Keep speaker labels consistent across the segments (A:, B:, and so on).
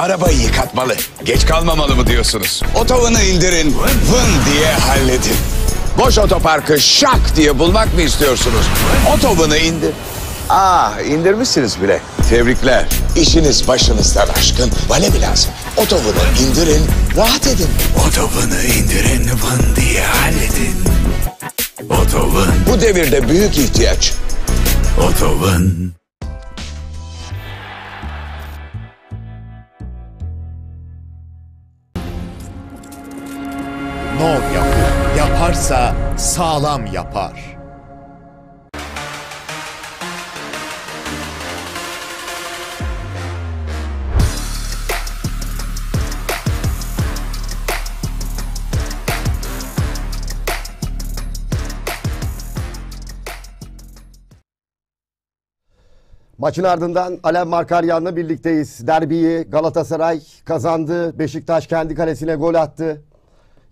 A: arabayı yıkatmalı. Geç kalmamalı mı diyorsunuz? O indirin, vın diye halledin. Boş otoparkı şak diye bulmak mı istiyorsunuz? O indir. Ah indirmişsiniz bile. Tebrikler. İşiniz başınızda aşkın. Vale mi lazım? Otobunu indirin, rahat edin. Otobunu indirin, vın diye halledin. Otobun. Bu devirde büyük ihtiyaç. Otobun.
B: Nov yapı. Yaparsa sağlam yapar. Maçın ardından Alem Markaryan'la birlikteyiz. Derbiyi Galatasaray kazandı. Beşiktaş kendi kalesine gol attı.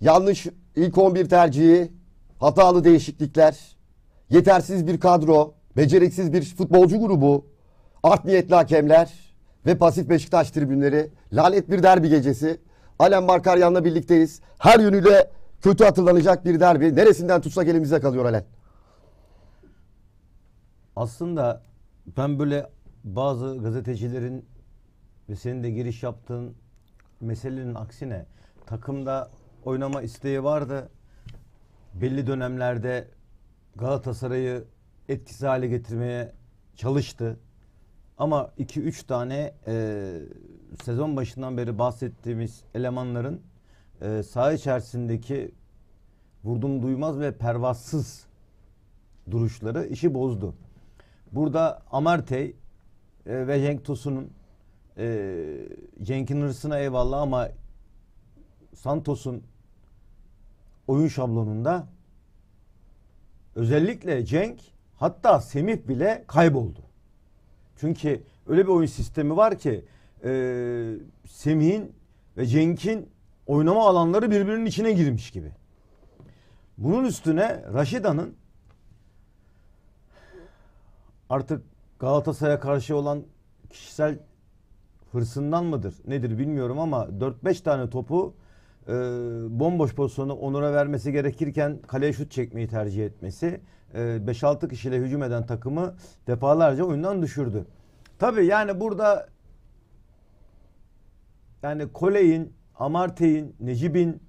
B: Yanlış ilk 11 tercihi, hatalı değişiklikler, yetersiz bir kadro, beceriksiz bir futbolcu grubu, art niyetli hakemler ve pasif Beşiktaş tribünleri, lanet bir derbi gecesi. Alem Markaryan'la birlikteyiz. Her yönüyle kötü hatırlanacak bir derbi. Neresinden tutsak elimizde kalıyor Alen.
A: Aslında ben böyle bazı gazetecilerin ve senin de giriş yaptığın meselenin aksine takımda oynama isteği vardı. Belli dönemlerde Galatasaray'ı etkisiz hale getirmeye çalıştı. Ama 2-3 tane e, sezon başından beri bahsettiğimiz elemanların e, saha içerisindeki vurdum duymaz ve pervasız duruşları işi bozdu. Burada Amartey e, ve Cenk Tosun'un e, Cenk'in hırsına eyvallah ama Santos'un oyun şablonunda özellikle Cenk hatta Semih bile kayboldu. Çünkü öyle bir oyun sistemi var ki e, Semih'in ve Cenk'in oynama alanları birbirinin içine girmiş gibi. Bunun üstüne Raşida'nın artık Galatasaray'a karşı olan kişisel hırsından mıdır nedir bilmiyorum ama 4-5 tane topu e, bomboş pozisyonu Onur'a vermesi gerekirken kaleye şut çekmeyi tercih etmesi e, 5-6 kişiyle hücum eden takımı defalarca oyundan düşürdü. Tabii yani burada yani Koley'in, Amartey'in, Necip'in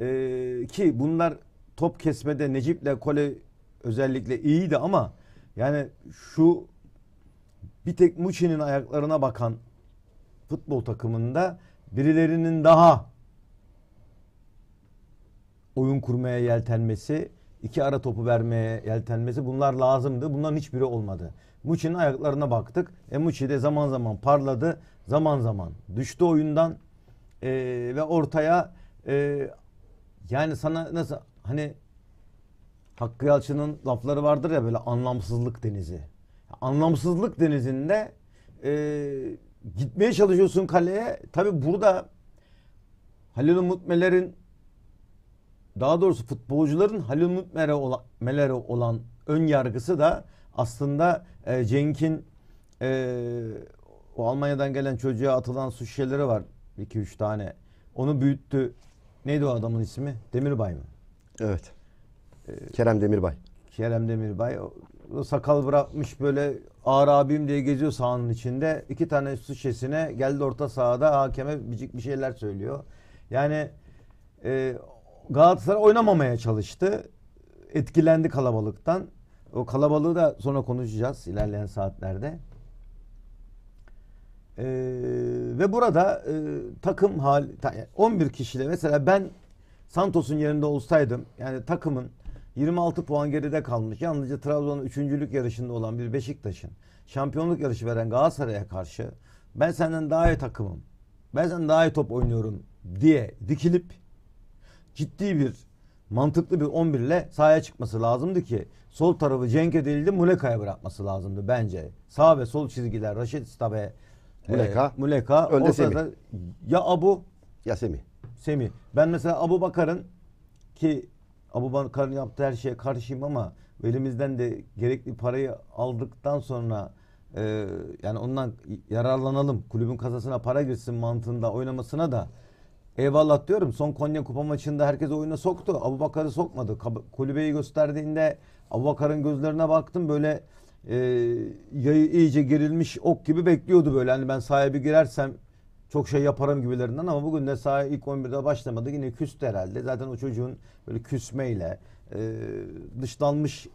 A: e, ki bunlar top kesmede Necip'le kole özellikle iyiydi ama yani şu bir tek Muçi'nin ayaklarına bakan futbol takımında birilerinin daha oyun kurmaya yeltenmesi, iki ara topu vermeye yeltenmesi bunlar lazımdı. Bunların hiçbiri olmadı. Muçi'nin ayaklarına baktık. E Muçi de zaman zaman parladı, zaman zaman düştü oyundan e, ve ortaya e, yani sana nasıl hani Hakkı Yalçın'ın lafları vardır ya böyle anlamsızlık denizi. Anlamsızlık denizinde e, gitmeye çalışıyorsun kaleye. Tabi burada Halil Umut Meler'in daha doğrusu futbolcuların Halil Umut Meler'e olan ön yargısı da aslında e, Cenk'in e, o Almanya'dan gelen çocuğa atılan su şişeleri var. 2-3 tane. Onu büyüttü. Neydi o adamın ismi? Demirbay mı?
B: Evet. Ee, Kerem Demirbay.
A: Kerem Demirbay. O, o sakal bırakmış böyle ağır abim diye geziyor sahanın içinde. İki tane su şişesine geldi orta sahada hakeme bicik bir şeyler söylüyor. Yani e, Galatasaray oynamamaya çalıştı. Etkilendi kalabalıktan. O kalabalığı da sonra konuşacağız ilerleyen saatlerde. Ee, ve burada e, takım hal 11 kişiyle mesela ben Santos'un yerinde olsaydım yani takımın 26 puan geride kalmış. Yalnızca Trabzon'un üçüncülük yarışında olan bir Beşiktaş'ın şampiyonluk yarışı veren Galatasaray'a karşı ben senden daha iyi takımım. Ben senden daha iyi top oynuyorum diye dikilip ciddi bir mantıklı bir 11 ile sahaya çıkması lazımdı ki sol tarafı Cenk'e değil de Muleka'ya bırakması lazımdı bence. Sağ ve sol çizgiler Raşit Stabe
B: Muleka. E, Muleka. Önde Semih.
A: ya Abu ya Semih. Semih. Ben mesela Abu Bakar'ın ki Abu Bakar'ın yaptığı her şeye karşıyım ama elimizden de gerekli parayı aldıktan sonra e, yani ondan yararlanalım. Kulübün kasasına para girsin mantığında oynamasına da Eyvallah diyorum. Son Konya Kupa maçında herkes oyuna soktu. Abu Bakar'ı sokmadı. Kulübeyi gösterdiğinde Abu Bakar'ın gözlerine baktım böyle e, yayı iyice gerilmiş ok gibi bekliyordu böyle. Hani ben sahaya bir girersem çok şey yaparım gibilerinden ama bugün de sahaya ilk 11'de başlamadı. Yine küstü herhalde. Zaten o çocuğun böyle küsmeyle e, dışlanmış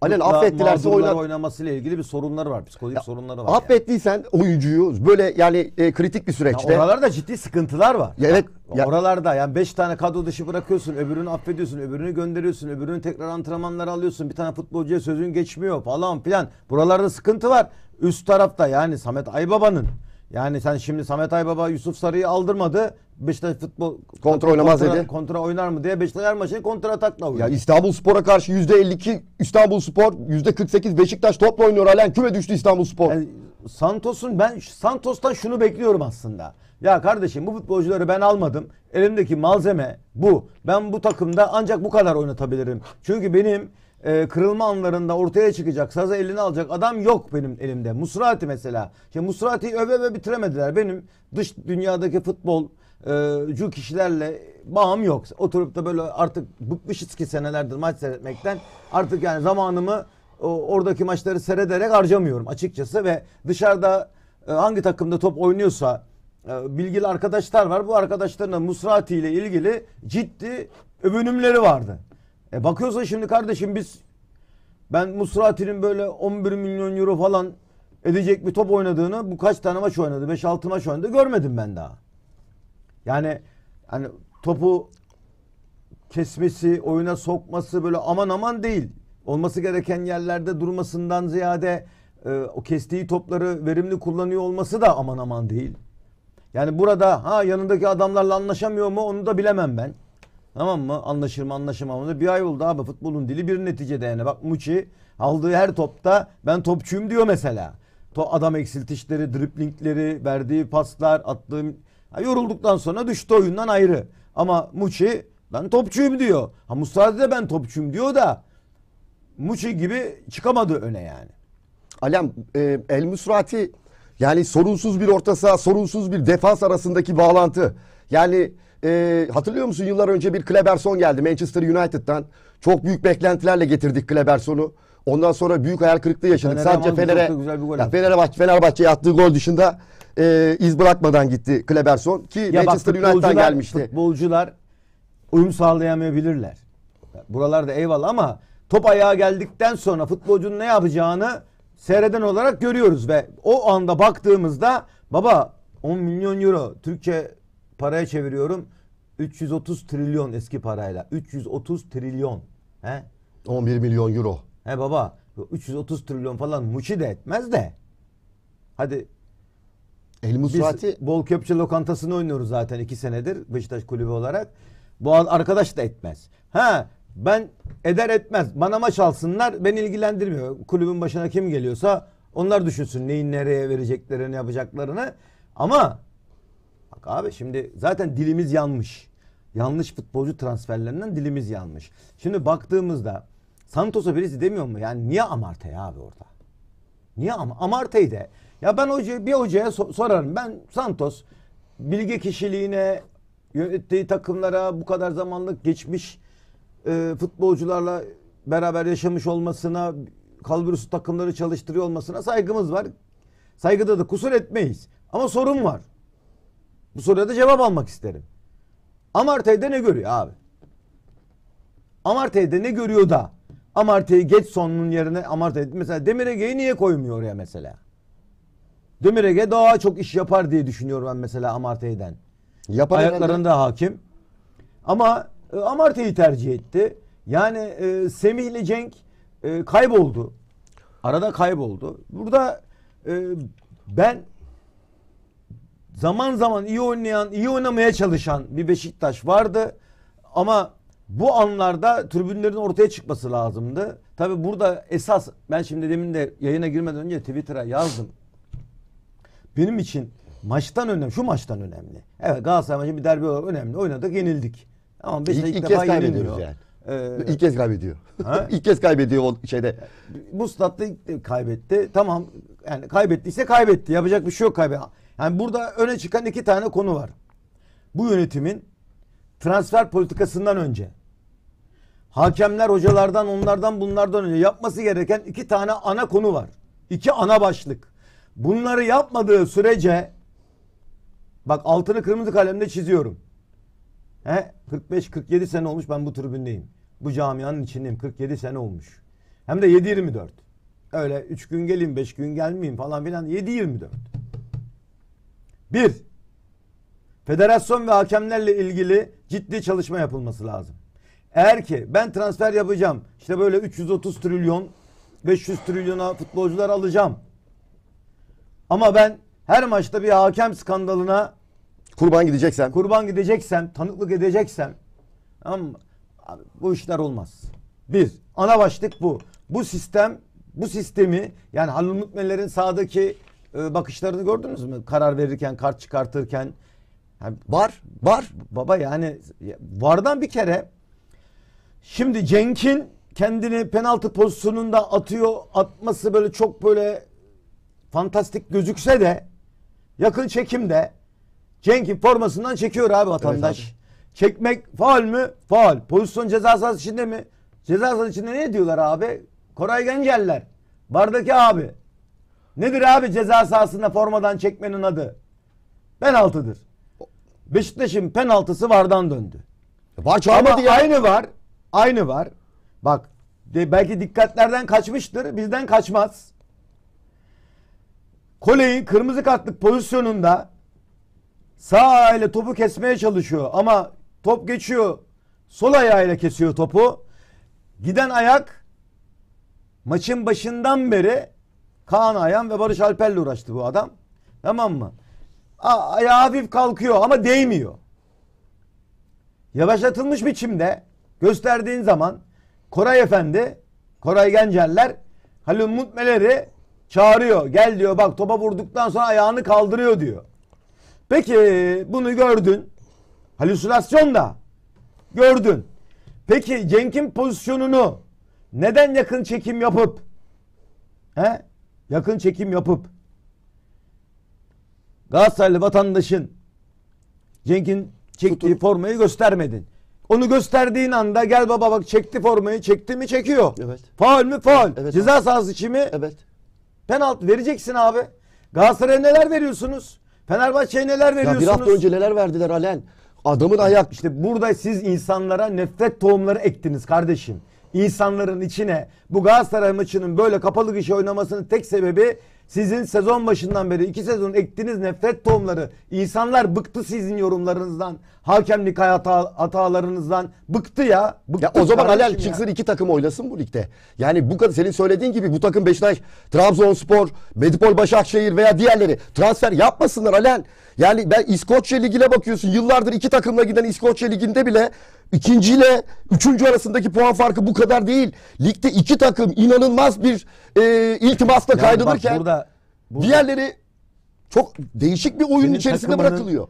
A: Alel affettilerse oyna... oynamasıyla ilgili bir sorunları var. Psikolojik ya, sorunları var. Affettiysen yani.
B: oyuncuyu
A: böyle yani e, kritik
B: bir süreçte. Ya oralarda
A: ciddi sıkıntılar var. Ya, evet. Ya, oralarda yani 5 tane kadro dışı bırakıyorsun. Öbürünü affediyorsun. Öbürünü gönderiyorsun. Öbürünü tekrar antrenmanlara alıyorsun. Bir tane futbolcuya sözün geçmiyor falan filan. Buralarda sıkıntı var. Üst tarafta yani Samet Aybaba'nın yani sen şimdi Samet Aybaba Yusuf Sarı'yı aldırmadı. Beşiktaş futbol kontrol oynamaz kontra, dedi. Kontra oynar mı diye Beşiktaş her maçı kontra atakla oynuyor. Ya İstanbul Spor'a karşı yüzde %52 İstanbul Spor, yüzde %48 Beşiktaş topla oynuyor halen. Küme düştü İstanbul Spor. Yani Santos'un ben Santos'tan şunu bekliyorum aslında. Ya kardeşim bu futbolcuları ben almadım. Elimdeki malzeme bu. Ben bu takımda ancak bu kadar oynatabilirim. Çünkü benim e, kırılma anlarında ortaya çıkacak, sazı eline alacak adam yok benim elimde. Musrati mesela. Şimdi Musrati'yi öve öve bitiremediler. Benim dış dünyadaki futbol e, cu kişilerle bağım yok. Oturup da böyle artık bıkmışız ki senelerdir maç seyretmekten. Artık yani zamanımı oradaki maçları seyrederek harcamıyorum açıkçası ve dışarıda e, hangi takımda top oynuyorsa e, bilgili arkadaşlar var. Bu arkadaşlarına Musrati ile ilgili ciddi övünümleri vardı. E bakıyorsa şimdi kardeşim biz ben Musrati'nin böyle 11 milyon euro falan edecek bir top oynadığını bu kaç tane maç oynadı? 5-6 maç oynadı görmedim ben daha. Yani hani topu kesmesi, oyuna sokması böyle aman aman değil. Olması gereken yerlerde durmasından ziyade e, o kestiği topları verimli kullanıyor olması da aman aman değil. Yani burada ha yanındaki adamlarla anlaşamıyor mu onu da bilemem ben. Tamam mı? Anlaşır mı anlaşamam mı? Bir ay oldu abi futbolun dili bir neticede yani. Bak Muçi aldığı her topta ben topçuyum diyor mesela. To adam eksiltişleri, driplingleri, verdiği paslar, attığı... Ha, yorulduktan sonra düştü oyundan ayrı. Ama Muçi ben topçuyum diyor. Ha Musadi de ben topçuyum diyor da Muçi gibi çıkamadı öne yani. Alem e, El Musrati
B: yani sorunsuz bir orta saha, sorunsuz bir defans arasındaki bağlantı. Yani e, hatırlıyor musun yıllar önce bir Kleberson geldi Manchester United'tan Çok büyük beklentilerle getirdik Kleberson'u. Ondan sonra büyük hayal kırıklığı yaşadık. Fener Sadece Fener'e Fenerbahçe, Fenerbahçe'ye attığı gol dışında e, iz bırakmadan gitti Kleberson ki ya Manchester bak, United'dan gelmişti.
A: Futbolcular uyum sağlayamayabilirler. Buralarda eyvallah ama top ayağa geldikten sonra futbolcunun ne yapacağını seyreden olarak görüyoruz ve o anda baktığımızda baba 10 milyon euro Türkçe paraya çeviriyorum. 330 trilyon eski parayla. 330 trilyon. He? 11 milyon euro. He baba 330 trilyon falan muçi de etmez de. Hadi El Musrati Bol Köpçe lokantasını oynuyoruz zaten iki senedir Beşiktaş kulübü olarak. Bu arkadaş da etmez. Ha ben eder etmez. Bana maç alsınlar beni ilgilendirmiyor. Kulübün başına kim geliyorsa onlar düşünsün neyin nereye vereceklerini yapacaklarını. Ama Abi şimdi zaten dilimiz yanmış. Yanlış futbolcu transferlerinden dilimiz yanmış. Şimdi baktığımızda Santos'a birisi demiyor mu? Yani niye Amartey abi orada? Niye Am Amartey de? Ya ben hoca, bir hocaya so sorarım. Ben Santos bilgi kişiliğine, yönettiği takımlara bu kadar zamanlık geçmiş e, futbolcularla beraber yaşamış olmasına, kalbürüsü takımları çalıştırıyor olmasına saygımız var. Saygıda da kusur etmeyiz. Ama sorun var. Bu soruya da cevap almak isterim. Amartey'de ne görüyor abi? Amartey'de ne görüyor da Amartey'i geç sonunun yerine Amartey mesela Demir Ege'yi niye koymuyor oraya mesela? Demir Ege daha çok iş yapar diye düşünüyorum ben mesela Amartey'den. Yapar Ayaklarında herhalde. hakim. Ama e, Amartey'i tercih etti. Yani e, Semih ile Cenk e, kayboldu. Arada kayboldu. Burada e, ben zaman zaman iyi oynayan, iyi oynamaya çalışan bir Beşiktaş vardı. Ama bu anlarda tribünlerin ortaya çıkması lazımdı. Tabi burada esas ben şimdi demin de yayına girmeden önce Twitter'a yazdım. Benim için maçtan önemli, şu maçtan önemli. Evet Galatasaray maçı bir derbi olarak önemli. Oynadık, yenildik. Ama Beşiktaş ilk, ilk defa kez yeniliyor. Yani. Ee, ilk kez kaybediyor. Ha? ilk kez kaybediyor o şeyde. Bu statta kaybetti. Tamam yani kaybettiyse kaybetti. Yapacak bir şey yok kaybetti. Yani burada öne çıkan iki tane konu var. Bu yönetimin transfer politikasından önce hakemler hocalardan onlardan bunlardan önce yapması gereken iki tane ana konu var. İki ana başlık. Bunları yapmadığı sürece bak altını kırmızı kalemle çiziyorum. He? 45-47 sene olmuş ben bu tribündeyim. Bu camianın içindeyim. 47 sene olmuş. Hem de 7-24. Öyle 3 gün geleyim 5 gün gelmeyeyim falan filan. 7-24. Bir, federasyon ve hakemlerle ilgili ciddi çalışma yapılması lazım. Eğer ki ben transfer yapacağım, işte böyle 330 trilyon, 500 trilyona futbolcular alacağım. Ama ben her maçta bir hakem skandalına kurban gideceksem, kurban gideceksem, tanıklık edeceksem ama bu işler olmaz. Bir, ana başlık bu. Bu sistem, bu sistemi yani Halil Mutmeler'in sahadaki ee, bakışlarını gördünüz mü? Karar verirken, kart çıkartırken. Yani var, var. Baba yani vardan bir kere. Şimdi Cenk'in kendini penaltı pozisyonunda atıyor. Atması böyle çok böyle fantastik gözükse de yakın çekimde Cenk'in formasından çekiyor abi vatandaş. Evet abi. Çekmek faal mü? Faal. Pozisyon ceza sahası içinde mi? Ceza sahası içinde ne diyorlar abi? Koray Genceller. Bardaki abi. Nedir abi ceza sahasında formadan çekmenin adı? Penaltıdır. Beşiktaş'ın penaltısı vardan döndü. E var Ama ya. aynı var. Aynı var. Bak de, belki dikkatlerden kaçmıştır. Bizden kaçmaz. Kole'yi kırmızı kartlık pozisyonunda sağ ayağıyla topu kesmeye çalışıyor ama top geçiyor. Sol ayağıyla kesiyor topu. Giden ayak maçın başından beri Kaan Ayan ve Barış Alper'le uğraştı bu adam. Tamam mı? Aa, ayağı hafif kalkıyor ama değmiyor. Yavaşlatılmış biçimde gösterdiğin zaman Koray Efendi, Koray Gencerler Halil Mutmeler'i çağırıyor. Gel diyor bak topa vurduktan sonra ayağını kaldırıyor diyor. Peki bunu gördün. Halüsinasyon da gördün. Peki Cenk'in pozisyonunu neden yakın çekim yapıp he, yakın çekim yapıp Galatasaraylı vatandaşın Cenk'in çektiği Tutup. formayı göstermedin. Onu gösterdiğin anda gel baba bak çekti formayı çekti mi çekiyor. Evet. Faul mü faul. Evet, Ceza abi. sahası içi Evet. Penaltı vereceksin abi. Galatasaray'a neler veriyorsunuz? Fenerbahçe'ye neler veriyorsunuz? Ya bir hafta önce neler verdiler Alen? Adamın ayak. işte burada siz insanlara nefret tohumları ektiniz kardeşim insanların içine bu Galatasaray maçının böyle kapalı gişe oynamasının tek sebebi sizin sezon başından beri iki sezon ektiğiniz nefret tohumları. İnsanlar bıktı sizin yorumlarınızdan. Hakemlik hata, hatalarınızdan. Bıktı ya. Bıktı ya o zaman Halal çıksın iki takım oynasın
B: bu ligde. Yani bu kadar senin söylediğin gibi bu takım Beşiktaş, Trabzonspor, Medipol Başakşehir veya diğerleri transfer yapmasınlar Halal. Yani ben İskoçya Ligi'ne bakıyorsun. Yıllardır iki takımla giden İskoçya Ligi'nde bile ikinci ile üçüncü arasındaki puan farkı bu kadar değil. Ligde iki
A: takım inanılmaz bir e, iltimasla yani kaydırırken burada, burada, diğerleri çok değişik bir oyun içerisinde bırakılıyor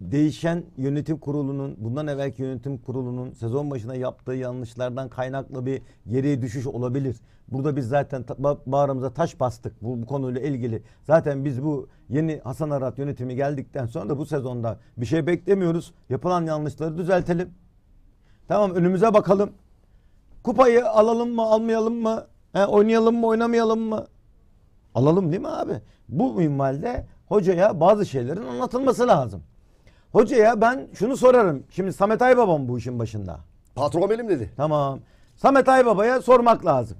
A: değişen yönetim kurulunun bundan evvelki yönetim kurulunun sezon başına yaptığı yanlışlardan kaynaklı bir geriye düşüş olabilir. Burada biz zaten ba bağrımıza taş bastık bu, bu konuyla ilgili. Zaten biz bu yeni Hasan Arat yönetimi geldikten sonra da bu sezonda bir şey beklemiyoruz. Yapılan yanlışları düzeltelim. Tamam önümüze bakalım. Kupayı alalım mı almayalım mı? He, oynayalım mı oynamayalım mı? Alalım değil mi abi? Bu minvalde hocaya bazı şeylerin anlatılması lazım. Hocaya ben şunu sorarım. Şimdi Samet Aybaba mı bu işin başında? Patron benim dedi. Tamam. Samet Aybaba'ya sormak lazım.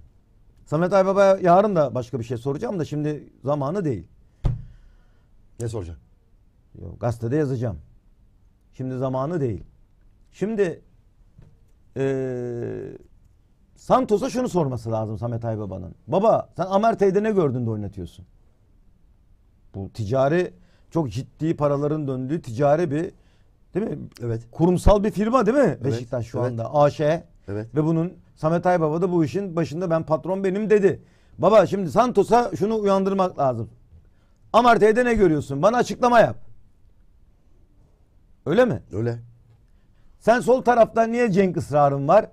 A: Samet Aybaba'ya yarın da başka bir şey soracağım da şimdi zamanı değil. Ne soracağım? Yok, gazetede yazacağım. Şimdi zamanı değil. Şimdi ee, Santos'a şunu sorması lazım Samet Aybaba'nın. Baba sen Amertey'de ne gördün de oynatıyorsun? Bu ticari çok ciddi paraların döndüğü ticari bir değil mi? Evet. Kurumsal bir firma değil mi evet. Beşiktaş şu evet. anda? AŞ. E. Evet. Ve bunun Samet Aybaba da bu işin başında ben patron benim dedi. Baba şimdi Santos'a şunu uyandırmak lazım. Amartey'de ne görüyorsun? Bana açıklama yap. Öyle mi? Öyle. Sen sol tarafta niye Cenk ısrarın var?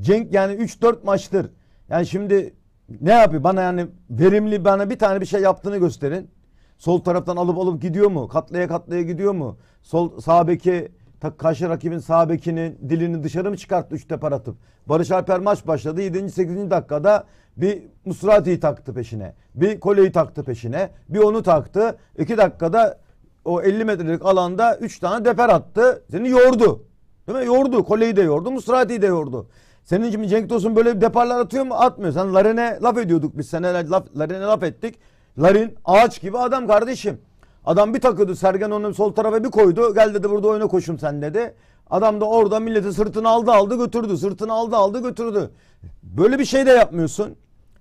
A: Cenk yani 3-4 maçtır. Yani şimdi ne yapıyor? Bana yani verimli bana bir tane bir şey yaptığını gösterin. Sol taraftan alıp alıp gidiyor mu? Katlaya katlaya gidiyor mu? Sol sağ beki karşı rakibin sağ bekinin dilini dışarı mı çıkarttı 3 teper atıp? Barış Alper maç başladı. 7. 8. dakikada bir Musrati'yi taktı peşine. Bir Kole'yi taktı peşine. Bir onu taktı. 2 dakikada o 50 metrelik alanda 3 tane deper attı. Seni yordu. Değil mi? Yordu. Kole'yi de yordu. Musrati'yi de yordu. Senin için Cenk Tosun böyle deparlar atıyor mu? Atmıyor. Sen Laren'e laf ediyorduk biz. Sen laf, Laren'e laf ettik. Larin ağaç gibi adam kardeşim. Adam bir takıyordu Sergen onun sol tarafa bir koydu. Gel dedi burada oyna koşum sen dedi. Adam da orada milleti sırtını aldı aldı götürdü. Sırtını aldı aldı götürdü. Böyle bir şey de yapmıyorsun.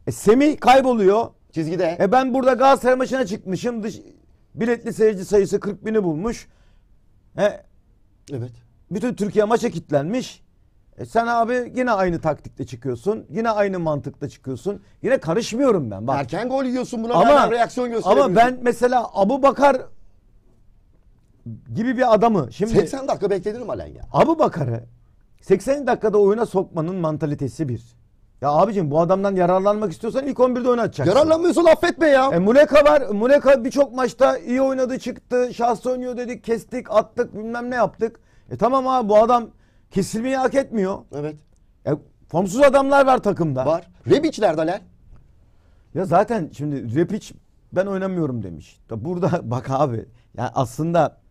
A: E, Semih kayboluyor. Çizgide. E ben burada Galatasaray maçına çıkmışım. Dış, biletli seyirci sayısı 40 bini bulmuş. E, evet. Bütün Türkiye maça kilitlenmiş. E sen abi yine aynı taktikte çıkıyorsun. Yine aynı mantıkta çıkıyorsun. Yine karışmıyorum ben. Bak. Erken gol yiyorsun buna ama, reaksiyon gösteriyorsun. Ama ben mesela Abu Bakar gibi bir adamı şimdi 80 dakika beklenirim alen ya. Abu Bakar'ı 80 dakikada oyuna sokmanın mantalitesi bir. Ya abicim bu adamdan yararlanmak istiyorsan ilk 11'de oyuna atacaksın. Yararlanmıyorsan affetme ya. E, Muleka var. Muleka birçok maçta iyi oynadı çıktı. Şahsı oynuyor dedik. Kestik attık bilmem ne yaptık. E tamam abi bu adam kesilmeyi hak etmiyor. Evet. E, formsuz adamlar var takımda. Var. Rebic nerede Alen? Ya zaten şimdi Rebic ben oynamıyorum demiş. Da burada bak abi yani aslında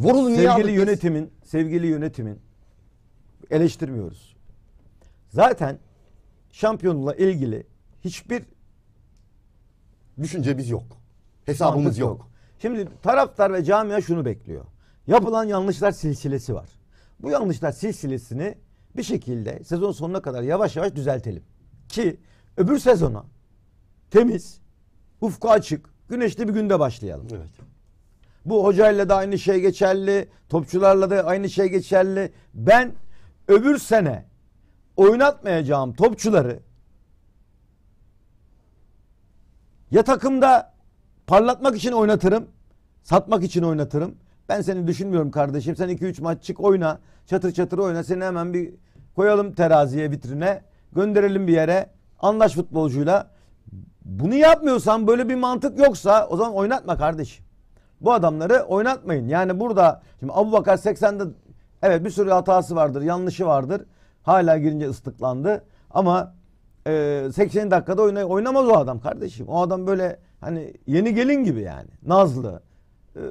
A: Vorul sevgili yönetimin, biz? sevgili yönetimin eleştirmiyoruz. Zaten şampiyonla ilgili hiçbir düşüncemiz yok. Hesabımız yok. yok. Şimdi taraftar ve camia şunu bekliyor. Yapılan yanlışlar silsilesi var. Bu yanlışlar silsilesini bir şekilde sezon sonuna kadar yavaş yavaş düzeltelim. Ki öbür sezona temiz, ufku açık, güneşli bir günde başlayalım. Evet. Bu hocayla da aynı şey geçerli, topçularla da aynı şey geçerli. Ben öbür sene oynatmayacağım topçuları ya takımda parlatmak için oynatırım, satmak için oynatırım ben seni düşünmüyorum kardeşim. Sen 2-3 maç çık oyna. Çatır çatır oyna. Seni hemen bir koyalım teraziye vitrine. Gönderelim bir yere. Anlaş futbolcuyla. Bunu yapmıyorsan böyle bir mantık yoksa o zaman oynatma kardeşim. Bu adamları oynatmayın. Yani burada şimdi Abu Bakar 80'de evet bir sürü hatası vardır, yanlışı vardır. Hala girince ıslıklandı. Ama e, 80 dakikada oynay oynamaz o adam kardeşim. O adam böyle hani yeni gelin gibi yani. Nazlı. E,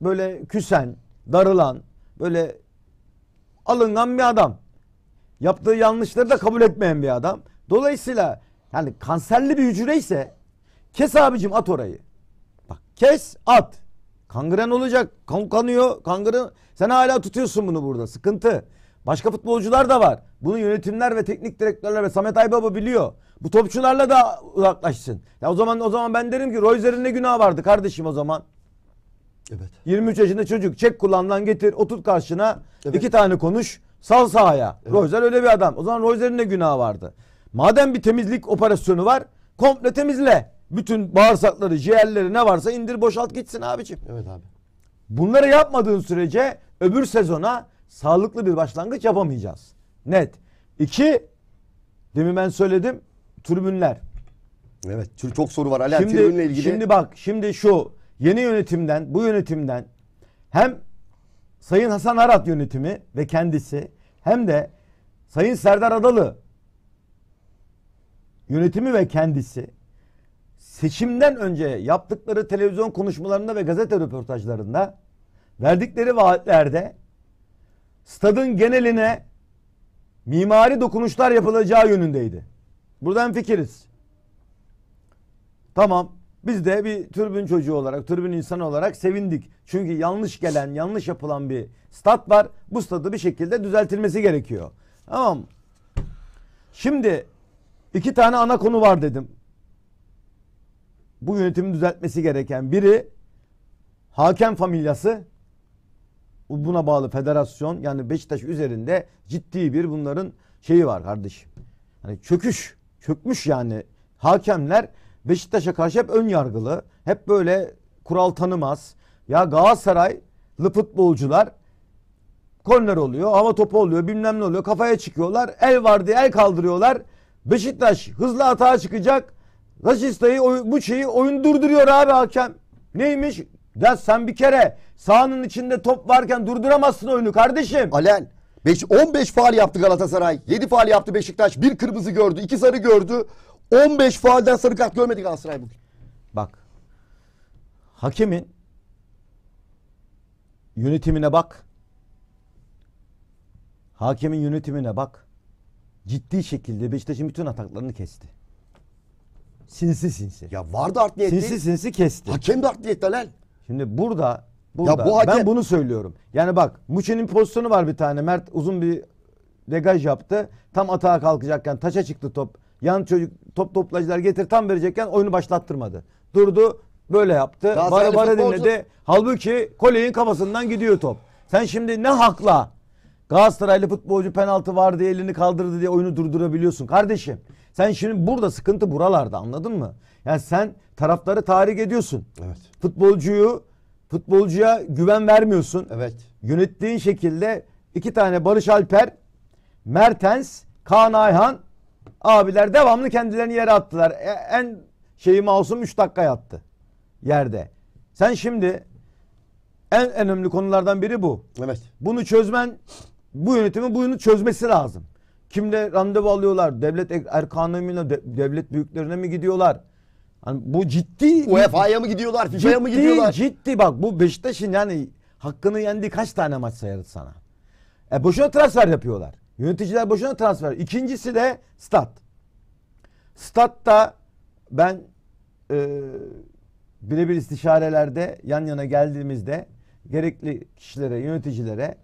A: böyle küsen, darılan, böyle alıngan bir adam. Yaptığı yanlışları da kabul etmeyen bir adam. Dolayısıyla yani kanserli bir hücreyse kes abicim at orayı. Bak kes at. Kangren olacak. Kan kanıyor. Kangren. Sen hala tutuyorsun bunu burada. Sıkıntı. Başka futbolcular da var. Bunu yönetimler ve teknik direktörler ve Samet Aybaba biliyor. Bu topçularla da uzaklaşsın. Ya o zaman o zaman ben derim ki Royzer'in ne günahı vardı kardeşim o zaman? Evet. 23 yaşında çocuk çek kullandan getir otur karşına evet. iki tane konuş sal sahaya. Evet. Royzer öyle bir adam. O zaman Royzer'in de günahı vardı. Madem bir temizlik operasyonu var komple temizle. Bütün bağırsakları, ciğerleri ne varsa indir boşalt gitsin abicim. Evet abi. Bunları yapmadığın sürece öbür sezona sağlıklı bir başlangıç yapamayacağız. Net. İki, demin ben söyledim tribünler. Evet çok soru var. Ali şimdi, tribünle ilgili. Şimdi bak şimdi şu yeni yönetimden, bu yönetimden hem Sayın Hasan Arat yönetimi ve kendisi hem de Sayın Serdar Adalı yönetimi ve kendisi seçimden önce yaptıkları televizyon konuşmalarında ve gazete röportajlarında verdikleri vaatlerde stadın geneline mimari dokunuşlar yapılacağı yönündeydi. Buradan fikiriz. Tamam biz de bir türbün çocuğu olarak, türbün insanı olarak sevindik. Çünkü yanlış gelen, yanlış yapılan bir stat var. Bu stadı bir şekilde düzeltilmesi gerekiyor. Tamam. Şimdi iki tane ana konu var dedim. Bu yönetimin düzeltmesi gereken biri hakem familyası buna bağlı federasyon yani Beşiktaş üzerinde ciddi bir bunların şeyi var kardeşim. Hani çöküş, çökmüş yani hakemler Beşiktaş'a karşı hep ön yargılı. Hep böyle kural tanımaz. Ya Galatasaraylı futbolcular korner oluyor, hava topu oluyor, bilmem ne oluyor. Kafaya çıkıyorlar. El var diye el kaldırıyorlar. Beşiktaş hızlı hata çıkacak. Rasista'yı, bu şeyi oyun durduruyor abi hakem. Neymiş? Ya sen bir kere sahanın içinde top varken durduramazsın oyunu kardeşim. Alen 15 faal yaptı Galatasaray. 7 faal yaptı Beşiktaş. 1
B: kırmızı gördü. 2 sarı gördü. 15 faalden sarı kart görmedi Galatasaray bugün.
A: Bak. Hakemin yönetimine bak. Hakemin yönetimine bak. Ciddi şekilde Beşiktaş'ın bütün ataklarını kesti. Sinsi sinsi. Ya vardı art niyetli. Sinsi sinsi kesti. Hakem de art niyetli Halel. Şimdi burada, burada ya bu hakem... ben bunu söylüyorum. Yani bak Muçi'nin pozisyonu var bir tane. Mert uzun bir degaj yaptı. Tam atağa kalkacakken taça çıktı top. Yan çocuk top toplacılar getir tam verecekken oyunu başlattırmadı. Durdu böyle yaptı. Bara bara dinledi. Halbuki Kole'nin kafasından gidiyor top. Sen şimdi ne hakla Galatasaraylı futbolcu penaltı var diye elini kaldırdı diye oyunu durdurabiliyorsun kardeşim. Sen şimdi burada sıkıntı buralarda anladın mı? Yani sen tarafları tahrik ediyorsun. Evet. Futbolcuyu futbolcuya güven vermiyorsun. Evet. Yönettiğin şekilde iki tane Barış Alper, Mertens, Kaan Ayhan Abiler devamlı kendilerini yere attılar. E, en şeyi masum 3 dakika yattı yerde. Sen şimdi en önemli konulardan biri bu. Evet. Bunu çözmen bu yönetimin bunu çözmesi lazım. Kimle randevu alıyorlar? Devlet erkanı De, devlet büyüklerine mi gidiyorlar? Hani bu ciddi UEFA'ya mı gidiyorlar? FIFA'ya mı gidiyorlar? Ciddi Ciddi bak bu Beşiktaş'ın yani hakkını yendi kaç tane maç sayarız sana? E boşuna transfer yapıyorlar. Yöneticiler boşuna transfer. İkincisi de stat. Statta ben e, birebir istişarelerde yan yana geldiğimizde gerekli kişilere, yöneticilere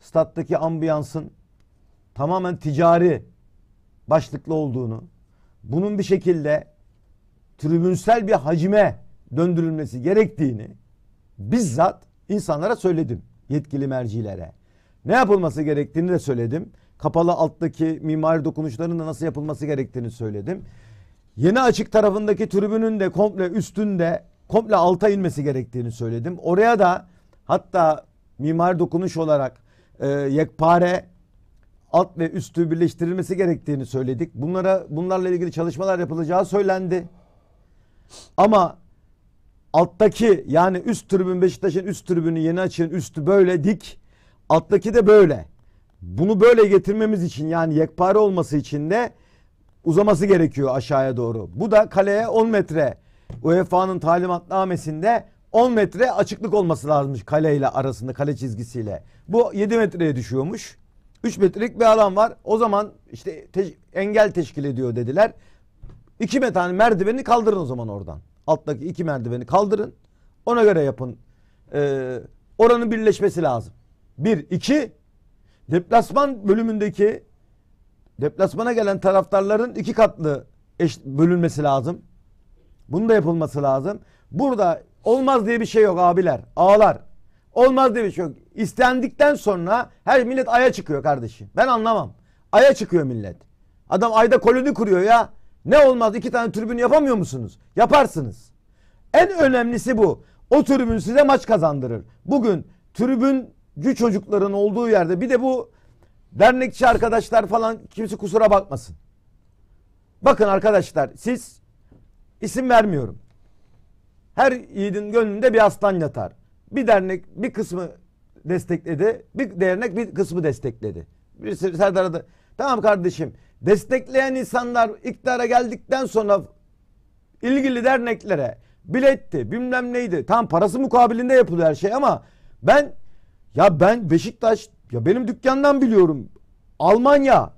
A: stattaki ambiyansın tamamen ticari başlıklı olduğunu, bunun bir şekilde tribünsel bir hacime döndürülmesi gerektiğini bizzat insanlara söyledim. Yetkili mercilere. Ne yapılması gerektiğini de söyledim kapalı alttaki mimari dokunuşların da nasıl yapılması gerektiğini söyledim. Yeni açık tarafındaki tribünün de komple üstünde komple alta inmesi gerektiğini söyledim. Oraya da hatta mimari dokunuş olarak e, yekpare alt ve üstü birleştirilmesi gerektiğini söyledik. Bunlara bunlarla ilgili çalışmalar yapılacağı söylendi. Ama alttaki yani üst tribün Beşiktaş'ın üst tribünü yeni açın üstü böyle dik. Alttaki de böyle bunu böyle getirmemiz için yani yekpare olması için de uzaması gerekiyor aşağıya doğru. Bu da kaleye 10 metre UEFA'nın talimatnamesinde 10 metre açıklık olması lazımmış kaleyle arasında kale çizgisiyle. Bu 7 metreye düşüyormuş. 3 metrelik bir alan var. O zaman işte te- engel teşkil ediyor dediler. 2 metre hani merdiveni kaldırın o zaman oradan. Alttaki 2 merdiveni kaldırın. Ona göre yapın. Ee, oranın birleşmesi lazım. 1 2 deplasman bölümündeki deplasmana gelen taraftarların iki katlı eş, bölünmesi lazım. Bunun da yapılması lazım. Burada olmaz diye bir şey yok abiler. Ağlar. Olmaz diye bir şey yok. İstendikten sonra her millet aya çıkıyor kardeşim. Ben anlamam. Aya çıkıyor millet. Adam ayda koloni kuruyor ya. Ne olmaz iki tane tribün yapamıyor musunuz? Yaparsınız. En önemlisi bu. O tribün size maç kazandırır. Bugün tribün gü çocukların olduğu yerde bir de bu dernekçi arkadaşlar falan kimse kusura bakmasın. Bakın arkadaşlar siz isim vermiyorum. Her yiğidin gönlünde bir aslan yatar. Bir dernek bir kısmı destekledi. Bir dernek bir kısmı destekledi. Bir Serdar'a da tamam kardeşim destekleyen insanlar iktidara geldikten sonra ilgili derneklere biletti bilmem neydi. Tam parası mukabilinde yapılıyor her şey ama ben ya ben Beşiktaş ya benim dükkandan biliyorum. Almanya,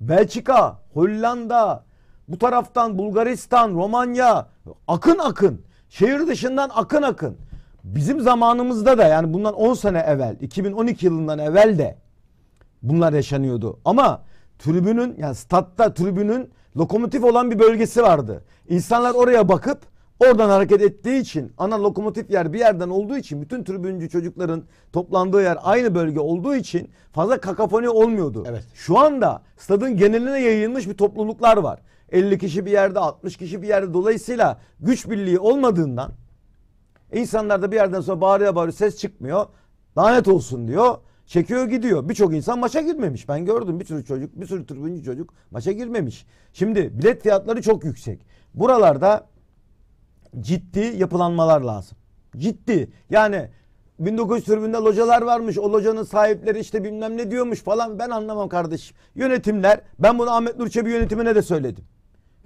A: Belçika, Hollanda, bu taraftan Bulgaristan, Romanya akın akın. Şehir dışından akın akın. Bizim zamanımızda da yani bundan 10 sene evvel 2012 yılından evvel de bunlar yaşanıyordu. Ama tribünün yani statta tribünün lokomotif olan bir bölgesi vardı. İnsanlar oraya bakıp Oradan hareket ettiği için ana lokomotif yer bir yerden olduğu için bütün tribüncü çocukların toplandığı yer aynı bölge olduğu için fazla kakafoni olmuyordu. Evet. Şu anda stadın geneline yayılmış bir topluluklar var. 50 kişi bir yerde 60 kişi bir yerde dolayısıyla güç birliği olmadığından insanlar da bir yerden sonra bağırıyor bağırıyor ses çıkmıyor. Lanet olsun diyor. Çekiyor gidiyor. Birçok insan maça girmemiş. Ben gördüm bir sürü çocuk, bir sürü tribüncü çocuk maça girmemiş. Şimdi bilet fiyatları çok yüksek. Buralarda ciddi yapılanmalar lazım. Ciddi. Yani 1900 türbünde localar varmış. O locanın sahipleri işte bilmem ne diyormuş falan. Ben anlamam kardeşim. Yönetimler ben bunu Ahmet Nur Çebi yönetimine de söyledim.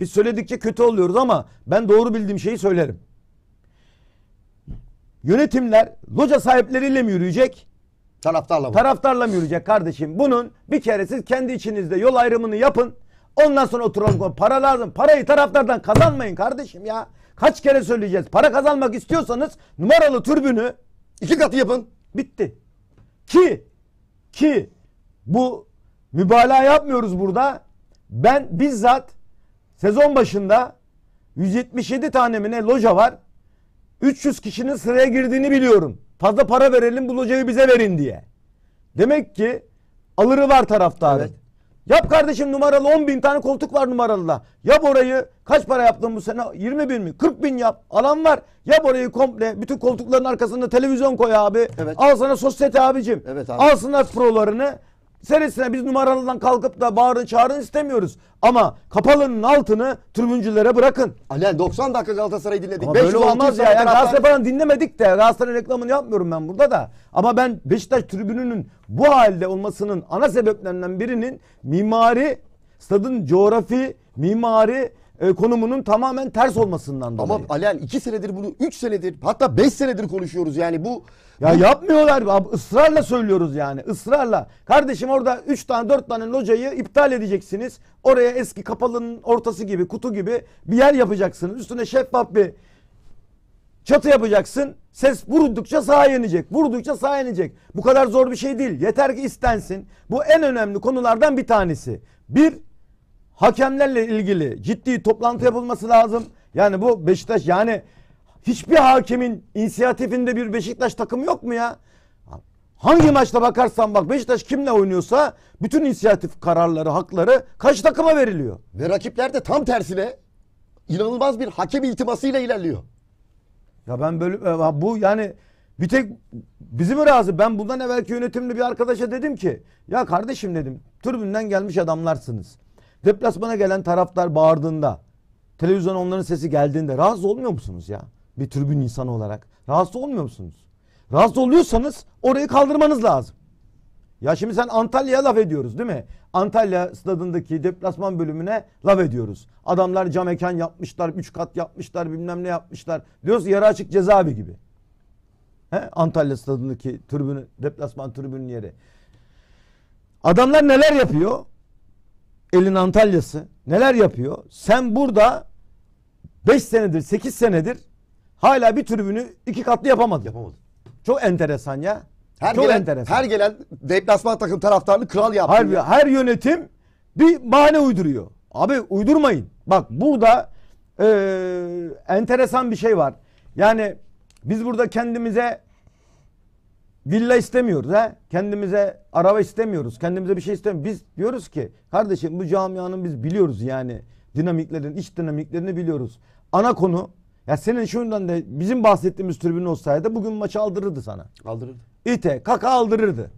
A: Biz söyledikçe kötü oluyoruz ama ben doğru bildiğim şeyi söylerim. Yönetimler loca sahipleriyle mi yürüyecek? Taraftarla mı? Taraftarla mı yürüyecek kardeşim? Bunun bir kere siz kendi içinizde yol ayrımını yapın. Ondan sonra oturalım. Para lazım. Parayı taraftardan kazanmayın kardeşim ya. Kaç kere söyleyeceğiz? Para kazanmak istiyorsanız numaralı türbünü iki katı yapın. Bitti. Ki ki bu mübalağa yapmıyoruz burada. Ben bizzat sezon başında 177 tanemine mi loja var. 300 kişinin sıraya girdiğini biliyorum. Fazla para verelim bu locayı bize verin diye. Demek ki alırı var taraftarın. Evet. Yap kardeşim numaralı 10 bin tane koltuk var numaralıda. Yap orayı kaç para yaptın bu sene? 20 bin mi? 40 bin yap. Alan var. Yap orayı komple. Bütün koltukların arkasında televizyon koy abi. Evet. Al sana sosyete abicim. Evet abi. Alsınlar prolarını senesine biz numaralıdan kalkıp da bağırın çağırın istemiyoruz. Ama kapalının altını tribüncülere bırakın. Alel 90 dakika Galatasaray'ı dinledik. Ama böyle olmaz ya. Yani Galatasaray falan dinlemedik de Galatasaray reklamını yapmıyorum ben burada da. Ama ben Beşiktaş tribününün bu halde olmasının ana sebeplerinden birinin mimari, stadın coğrafi, mimari e, konumunun tamamen ters olmasından dolayı. Ama Alel 2 senedir bunu 3 senedir hatta 5 senedir konuşuyoruz yani bu. Ya bu... yapmıyorlar ısrarla söylüyoruz yani ısrarla. Kardeşim orada 3 tane 4 tane locayı iptal edeceksiniz. Oraya eski kapalının ortası gibi kutu gibi bir yer yapacaksınız. Üstüne şeffaf bir çatı yapacaksın. Ses vurdukça sağa inecek. Vurdukça sağa inecek. Bu kadar zor bir şey değil. Yeter ki istensin. Bu en önemli konulardan bir tanesi. Bir, hakemlerle ilgili ciddi toplantı yapılması lazım. Yani bu Beşiktaş yani hiçbir hakemin inisiyatifinde bir Beşiktaş takımı yok mu ya? Hangi maçta bakarsan bak Beşiktaş kimle oynuyorsa bütün inisiyatif kararları, hakları kaç takıma veriliyor? Ve rakipler de tam tersine inanılmaz bir hakem iltimasıyla ilerliyor. Ya ben böyle e, bu yani bir tek bizim razı ben bundan evvelki yönetimli bir arkadaşa dedim ki ya kardeşim dedim tribünden gelmiş adamlarsınız. Deplasmana gelen taraftar bağırdığında, televizyon onların sesi geldiğinde rahatsız olmuyor musunuz ya? Bir tribün insanı olarak. Rahatsız olmuyor musunuz? Rahatsız oluyorsanız orayı kaldırmanız lazım. Ya şimdi sen Antalya'ya laf ediyoruz değil mi? Antalya stadındaki deplasman bölümüne laf ediyoruz. Adamlar cam mekan yapmışlar, üç kat yapmışlar, bilmem ne yapmışlar. Diyoruz yarı açık cezaevi gibi. He? Antalya stadındaki tribünü, deplasman tribünün yeri. Adamlar neler yapıyor? elin Antalya'sı neler yapıyor? Sen burada 5 senedir 8 senedir hala bir tribünü iki katlı yapamadın. Yapamadı. Çok enteresan ya. Her Çok gelen, enteresan. Her gelen deplasman takım taraftarını kral yaptı. Her, ya. her yönetim bir bahane uyduruyor. Abi uydurmayın. Bak burada e, enteresan bir şey var. Yani biz burada kendimize Villa istemiyoruz ha. Kendimize araba istemiyoruz. Kendimize bir şey istemiyoruz. Biz diyoruz ki kardeşim bu camianın biz biliyoruz yani dinamiklerin, iç dinamiklerini biliyoruz. Ana konu ya senin şu şundan de bizim bahsettiğimiz tribün olsaydı bugün maçı aldırırdı sana. Aldırırdı. İte kaka aldırırdı.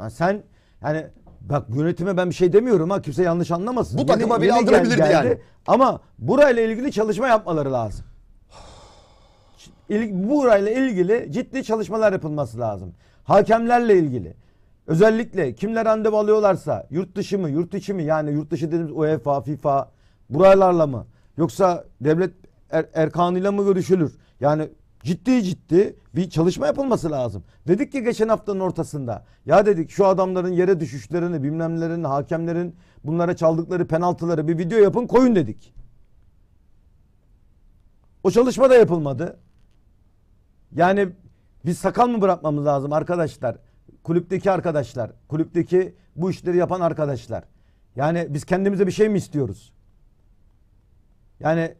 A: Yani sen yani bak yönetime ben bir şey demiyorum ha kimse yanlış anlamasın. Bu takıma bile aldırabilirdi geldi. yani. Ama burayla ilgili çalışma yapmaları lazım bu burayla ilgili ciddi çalışmalar yapılması lazım. Hakemlerle ilgili. Özellikle kimler randevu alıyorlarsa yurt dışı mı yurt içi mi yani yurt dışı dediğimiz UEFA, FIFA buralarla mı yoksa devlet er, erkanıyla mı görüşülür? Yani ciddi ciddi bir çalışma yapılması lazım. Dedik ki geçen haftanın ortasında ya dedik şu adamların yere düşüşlerini bilmemlerini hakemlerin bunlara çaldıkları penaltıları bir video yapın koyun dedik. O çalışma da yapılmadı. Yani biz sakal mı bırakmamız lazım arkadaşlar? Kulüpteki arkadaşlar, kulüpteki bu işleri yapan arkadaşlar. Yani biz kendimize bir şey mi istiyoruz? Yani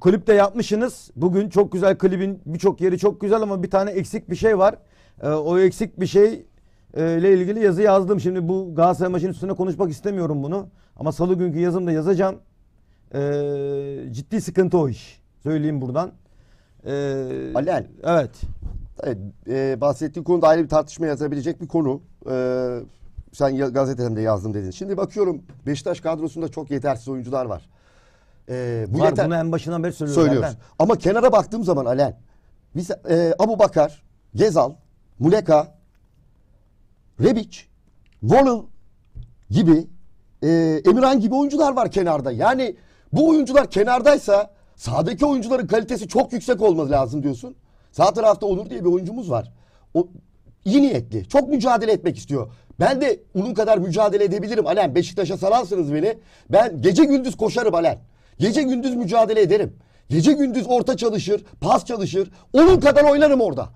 A: kulüpte yapmışsınız. Bugün çok güzel klibin birçok yeri çok güzel ama bir tane eksik bir şey var. Ee, o eksik bir şey e, ile ilgili yazı yazdım. Şimdi bu Galatasaray maçının üstüne konuşmak istemiyorum bunu. Ama salı günkü yazımda yazacağım. Ee, ciddi sıkıntı o iş. Söyleyeyim buradan. E, Alel. Evet. Evet, e, bahsettiğin konu ayrı bir tartışma
B: yazabilecek bir konu. E, sen ya, gazeteden de yazdım dedin. Şimdi bakıyorum Beşiktaş kadrosunda çok yetersiz oyuncular var. E, bu var, yeter... bunu
A: en başından beri söylüyoruz. söylüyoruz. Zaten. Ama kenara
B: baktığım zaman Alen, biz, e, Abu Bakar, Gezal, Muleka, Rebic, Volun gibi, e, Emirhan gibi oyuncular var kenarda. Yani bu oyuncular kenardaysa sahadaki oyuncuların kalitesi çok yüksek olması lazım diyorsun. Sağ tarafta Onur diye bir oyuncumuz var. O iyi niyetli. Çok mücadele etmek istiyor. Ben de onun kadar mücadele edebilirim Alen. Beşiktaş'a sararsınız beni. Ben gece gündüz koşarım Alen. Gece gündüz mücadele ederim. Gece gündüz orta çalışır, pas çalışır. Onun kadar oynarım orada.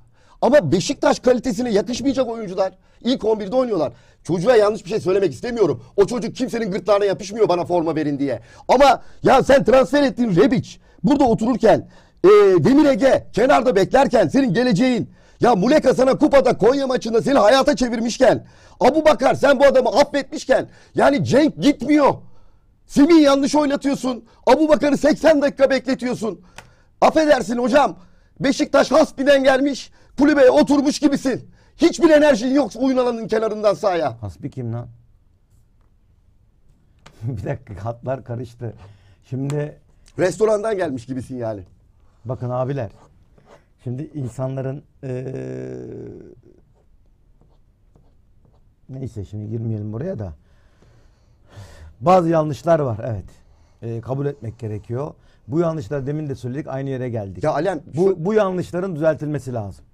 B: Ama Beşiktaş kalitesine yakışmayacak oyuncular. İlk 11'de oynuyorlar. Çocuğa yanlış bir şey söylemek istemiyorum. O çocuk kimsenin gırtlağına yapışmıyor bana forma verin diye. Ama ya sen transfer ettiğin Rebic burada otururken e, Demir Ege kenarda beklerken senin geleceğin ya Muleka sana kupada Konya maçında seni hayata çevirmişken Abu Bakar sen bu adamı affetmişken yani Cenk gitmiyor. Simin yanlış oynatıyorsun. Abu Bakar'ı 80 dakika bekletiyorsun. Affedersin hocam. Beşiktaş Hasbi'den gelmiş. Kulübeye oturmuş gibisin. Hiçbir enerjin
A: yok oyun alanının kenarından sahaya. Hasbi kim lan? bir dakika hatlar karıştı. Şimdi
B: Restorandan gelmiş gibisin yani.
A: bakın abiler. Şimdi insanların eee, neyse şimdi girmeyelim buraya da. Bazı yanlışlar var evet. Eee, kabul etmek gerekiyor. Bu yanlışlar demin de söyledik aynı yere geldik. Ya Alem bu, bu yanlışların düzeltilmesi lazım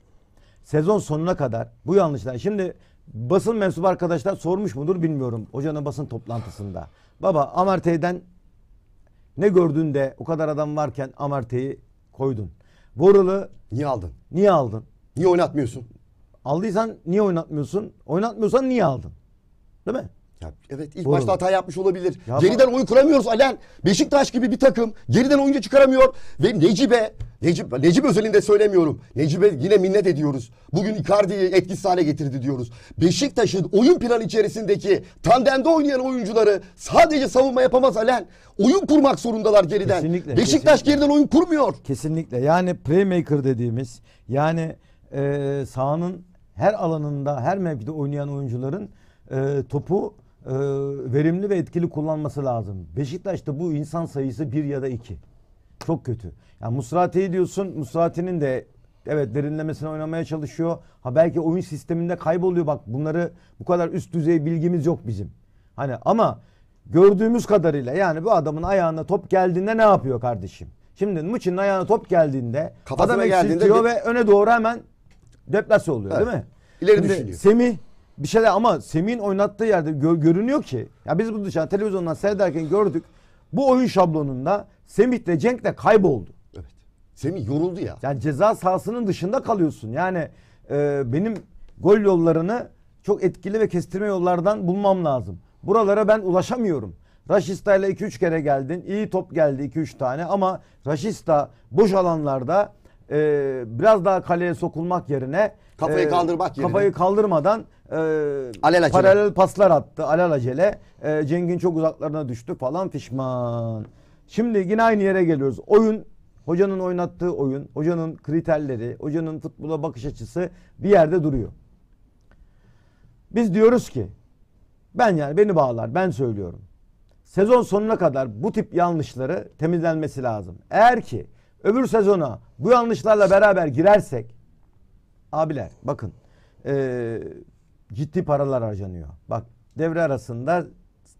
A: sezon sonuna kadar bu yanlışlar. Şimdi basın mensubu arkadaşlar sormuş mudur bilmiyorum hocanın basın toplantısında. Baba Amartey'den ne gördün de o kadar adam varken Amartey'i koydun. Borulu niye aldın? Niye aldın? Niye oynatmıyorsun? Aldıysan niye oynatmıyorsun? Oynatmıyorsan niye aldın? Değil mi? Ya, evet ilk Doğru. başta hata yapmış
B: olabilir. Ya geriden bak... oyun kuramıyoruz Alen. Beşiktaş gibi bir takım geriden oyuncu çıkaramıyor. Ve Necibe, Necip, Necip özelinde söylemiyorum. Necibe yine minnet ediyoruz. Bugün Icardi'yi etkisiz hale getirdi diyoruz. Beşiktaş'ın oyun planı içerisindeki tandemde oynayan oyuncuları sadece savunma yapamaz Alen. Oyun kurmak zorundalar geriden. Kesinlikle, Beşiktaş
A: kesinlikle. geriden oyun kurmuyor. Kesinlikle yani playmaker dediğimiz yani e, sahanın her alanında her mevkide oynayan oyuncuların e, topu e, verimli ve etkili kullanması lazım. Beşiktaş'ta bu insan sayısı bir ya da iki. Çok kötü. Yani Musrati'yi diyorsun. Musrati'nin de evet derinlemesine oynamaya çalışıyor. Ha belki oyun sisteminde kayboluyor. Bak bunları bu kadar üst düzey bilgimiz yok bizim. Hani ama gördüğümüz kadarıyla yani bu adamın ayağına top geldiğinde ne yapıyor kardeşim? Şimdi Muçin'in ayağına top geldiğinde Kafasına adam eksiltiyor geldiğinde... ve öne doğru hemen deplase oluyor evet. değil mi? İleri Şimdi, düşünüyor. Semih bir şeyler ama Semih'in oynattığı yerde gör, görünüyor ki ya biz bu dışarı televizyondan seyrederken gördük. Bu oyun şablonunda Semih'le Cenk de kayboldu. Evet. Semih yoruldu ya. Yani ceza sahasının dışında kalıyorsun. Yani e, benim gol yollarını çok etkili ve kestirme yollardan bulmam lazım. Buralara ben ulaşamıyorum. Raşista ile 2-3 kere geldin. İyi top geldi 2-3 tane ama Raşista boş alanlarda e, biraz daha kaleye sokulmak yerine Kafayı ee, kaldırmak yerine. Kafayı kaldırmadan e, paralel paslar attı alel acele. E, Cengin çok uzaklarına düştü falan pişman. Şimdi yine aynı yere geliyoruz. Oyun hocanın oynattığı oyun, hocanın kriterleri, hocanın futbola bakış açısı bir yerde duruyor. Biz diyoruz ki ben yani beni bağlar ben söylüyorum. Sezon sonuna kadar bu tip yanlışları temizlenmesi lazım. Eğer ki öbür sezona bu yanlışlarla beraber girersek Abiler bakın e, ciddi paralar harcanıyor. Bak devre arasında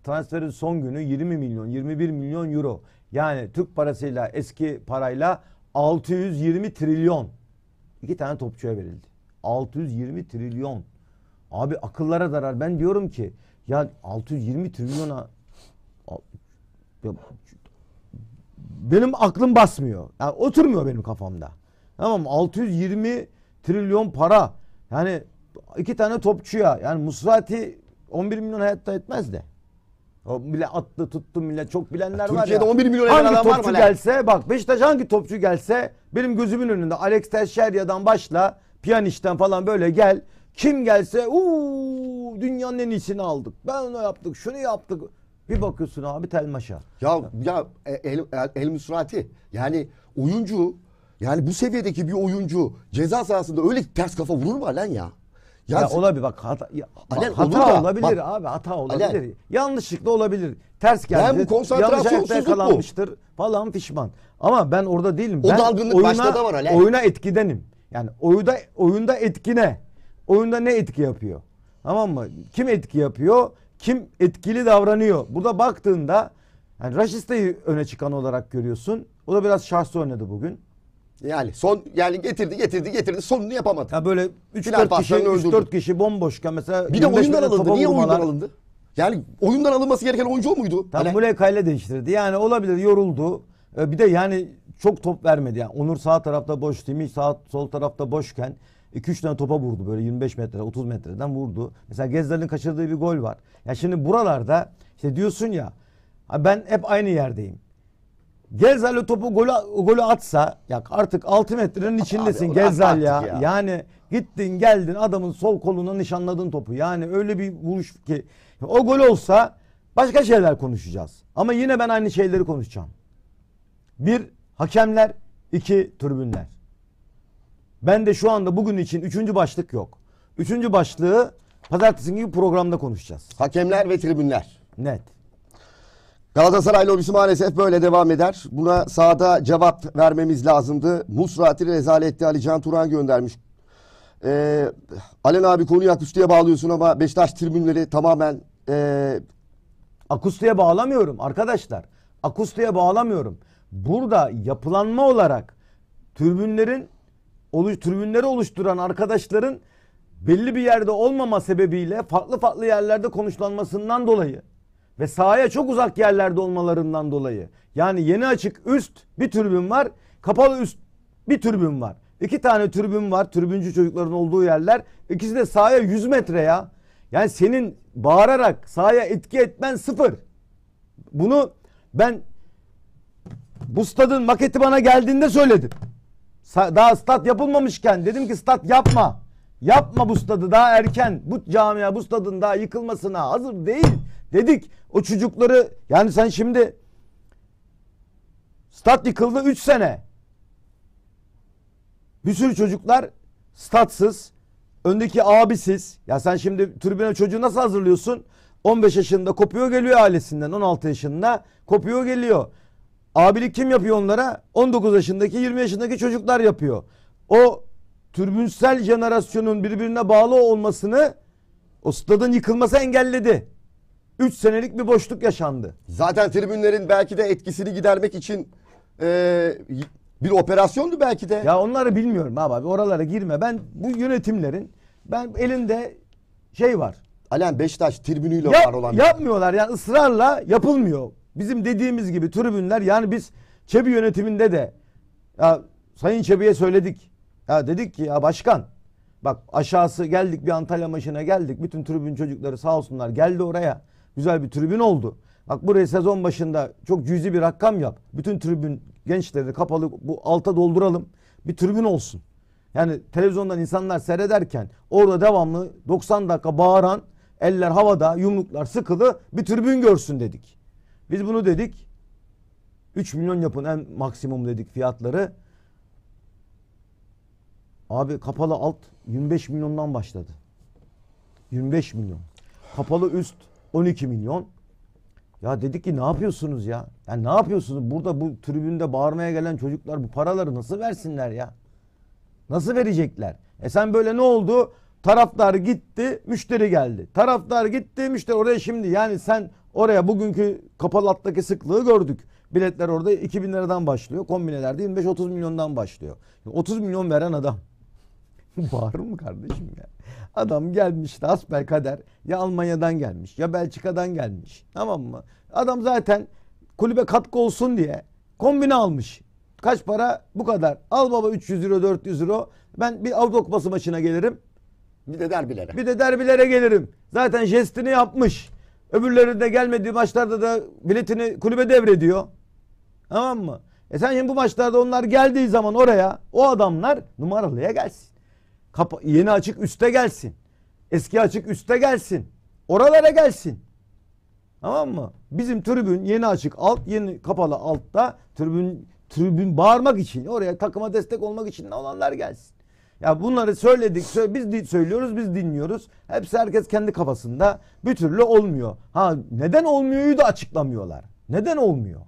A: transferin son günü 20 milyon 21 milyon euro. Yani Türk parasıyla eski parayla 620 trilyon. iki tane topçuya verildi. 620 trilyon. Abi akıllara zarar. Ben diyorum ki ya 620 trilyona benim aklım basmıyor. Yani oturmuyor benim kafamda. Tamam 620 trilyon para. Yani iki tane topçuya yani Musrati 11 milyon hayatta etmez de. O bile attı tuttu millet çok bilenler ya, var Türkiye'de ya. 11 milyon hangi adam topçu var mı? gelse lan? bak Beşiktaş hangi topçu gelse benim gözümün önünde Alex Teixeira'dan başla Pjanic'ten falan böyle gel. Kim gelse uuu dünyanın en iyisini aldık. Ben onu yaptık şunu yaptık. Bir bakıyorsun abi Telmaş'a. Ya ya El, El, El Musrati yani oyuncu
B: yani bu seviyedeki bir oyuncu ceza sahasında öyle ters kafa vurur mu lan ya? Ya, ya olabilir
A: bak hata, ya, Alen, hata olur ha, olabilir bak, abi hata olabilir. Alen, Yanlışlıkla olabilir. Ters geldi. Ben bu konsantrasyonsuzluk yakalanmıştır bu. falan pişman. Ama ben orada değilim. O ben dalgınlık oyuna, başta da var Alen. Oyuna etkidenim. Yani oyunda oyunda etkine. Oyunda ne etki yapıyor? Tamam mı? Kim etki yapıyor? Kim etkili davranıyor? Burada baktığında yani Raşista'yı öne çıkan olarak görüyorsun. O da biraz şahsı oynadı bugün.
B: Yani son yani getirdi getirdi getirdi sonunu yapamadı. Ya böyle 3-4 kişi, 3-4
A: kişi bomboşken mesela. Bir de oyundan alındı. Niye vurmalar... oyundan alındı? Yani oyundan alınması gereken oyuncu o muydu? Tam hani... Mulekay'la değiştirdi. Yani olabilir yoruldu. Ee, bir de yani çok top vermedi. Yani Onur sağ tarafta boş, Timi sağ sol tarafta boşken 2-3 tane topa vurdu böyle 25 metre 30 metreden vurdu. Mesela Gezdal'in kaçırdığı bir gol var. Ya yani şimdi buralarda işte diyorsun ya ben hep aynı yerdeyim. Gezal topu golü, golü atsa ya artık 6 metrenin içindesin Abi, Gezal ya. ya. Yani gittin geldin adamın sol koluna nişanladın topu. Yani öyle bir vuruş ki o gol olsa başka şeyler konuşacağız. Ama yine ben aynı şeyleri konuşacağım. Bir hakemler, iki tribünler. Ben de şu anda bugün için üçüncü başlık yok. Üçüncü başlığı pazartesi gibi programda konuşacağız. Hakemler ve tribünler. Net.
B: Galatasaray lobisi maalesef böyle devam eder. Buna sahada cevap vermemiz lazımdı. Musrati rezaletti Ali Can Turan göndermiş. Ee, Alen abi konuyu akustiğe
A: bağlıyorsun ama Beşiktaş tribünleri tamamen e, Akustiğe bağlamıyorum arkadaşlar. Akustiğe bağlamıyorum. Burada yapılanma olarak türbünlerin oluş, türbünleri oluşturan arkadaşların belli bir yerde olmama sebebiyle farklı farklı yerlerde konuşlanmasından dolayı ve sahaya çok uzak yerlerde olmalarından dolayı. Yani yeni açık üst bir tribün var, kapalı üst bir tribün var. İki tane tribün var, tribüncü çocukların olduğu yerler. İkisi de sahaya 100 metre ya. Yani senin bağırarak sahaya etki etmen sıfır. Bunu ben bu stadın maketi bana geldiğinde söyledim. Daha stat yapılmamışken dedim ki stat yapma. Yapma bu stadı daha erken. Bu camia bu stadın daha yıkılmasına hazır değil dedik. O çocukları yani sen şimdi stat yıkıldı 3 sene. Bir sürü çocuklar statsız, öndeki abisiz. Ya sen şimdi tribüne çocuğu nasıl hazırlıyorsun? 15 yaşında kopuyor geliyor ailesinden 16 yaşında kopuyor geliyor. Abilik kim yapıyor onlara? 19 yaşındaki 20 yaşındaki çocuklar yapıyor. O türbünsel jenerasyonun birbirine bağlı olmasını o stadın yıkılması engelledi. 3 senelik bir boşluk yaşandı. Zaten
B: tribünlerin belki de etkisini gidermek için e, bir operasyondu belki de.
A: Ya onları bilmiyorum abi, abi oralara girme. Ben bu yönetimlerin ben elinde şey var. Alen Beşiktaş tribünüyle ya, var olan. Yapmıyorlar yani ısrarla yapılmıyor. Bizim dediğimiz gibi tribünler yani biz Çebi yönetiminde de ya Sayın Çebi'ye söyledik. Ya dedik ki ya başkan bak aşağısı geldik bir Antalya maçına geldik. Bütün tribün çocukları sağ olsunlar geldi oraya. Güzel bir tribün oldu. Bak buraya sezon başında çok cüzi bir rakam yap. Bütün tribün gençleri kapalı bu alta dolduralım. Bir tribün olsun. Yani televizyondan insanlar seyrederken orada devamlı 90 dakika bağıran eller havada yumruklar sıkılı bir tribün görsün dedik. Biz bunu dedik. 3 milyon yapın en maksimum dedik fiyatları. Abi kapalı alt 25 milyondan başladı. 25 milyon. Kapalı üst 12 milyon. Ya dedik ki ne yapıyorsunuz ya? Yani ne yapıyorsunuz? Burada bu tribünde bağırmaya gelen çocuklar bu paraları nasıl versinler ya? Nasıl verecekler? E sen böyle ne oldu? Taraftar gitti, müşteri geldi. Taraftar gitti, müşteri oraya şimdi. Yani sen oraya bugünkü kapalı alttaki sıklığı gördük. Biletler orada 2000 liradan başlıyor. Kombinelerde 25-30 milyondan başlıyor. 30 milyon veren adam. Bağırır mı kardeşim ya? Adam gelmiş asbel kader ya Almanya'dan gelmiş ya Belçika'dan gelmiş. Tamam mı? Adam zaten kulübe katkı olsun diye kombine almış. Kaç para? Bu kadar. Al baba 300 euro 400 euro. Ben bir Avrupa Kupası maçına gelirim. Bir de derbilere. Bir de derbilere gelirim. Zaten jestini yapmış. Öbürleri de gelmediği maçlarda da biletini kulübe devrediyor. Tamam mı? E sen şimdi bu maçlarda onlar geldiği zaman oraya o adamlar numaralıya gelsin. Kapa yeni açık üste gelsin. Eski açık üste gelsin. Oralara gelsin. Tamam mı? Bizim tribün yeni açık alt, yeni kapalı altta tribün tribün bağırmak için oraya takıma destek olmak için olanlar gelsin. Ya bunları söyledik, biz söylüyoruz, biz dinliyoruz. Hepsi herkes kendi kafasında. Bir türlü olmuyor. Ha neden olmuyoryu da açıklamıyorlar. Neden olmuyor?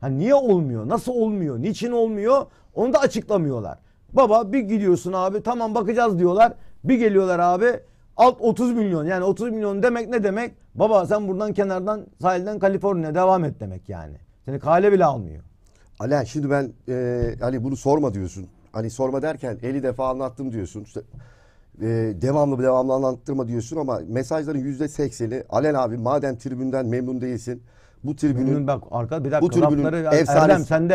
A: Ha niye olmuyor? Nasıl olmuyor? Niçin olmuyor? Onu da açıklamıyorlar. Baba bir gidiyorsun abi tamam bakacağız diyorlar. Bir geliyorlar abi alt 30 milyon yani 30 milyon demek ne demek? Baba sen buradan kenardan sahilden Kaliforniya devam et demek yani. Seni kale bile almıyor.
B: Alen şimdi ben e, hani bunu sorma diyorsun. Hani sorma derken 50 defa anlattım diyorsun. İşte e, devamlı devamlı anlattırma diyorsun ama mesajların yüzde sekseni Alen abi madem tribünden memnun değilsin bu tribünün memnun
A: bak arka bir dakika bu tribünün efsanes. Erdem sen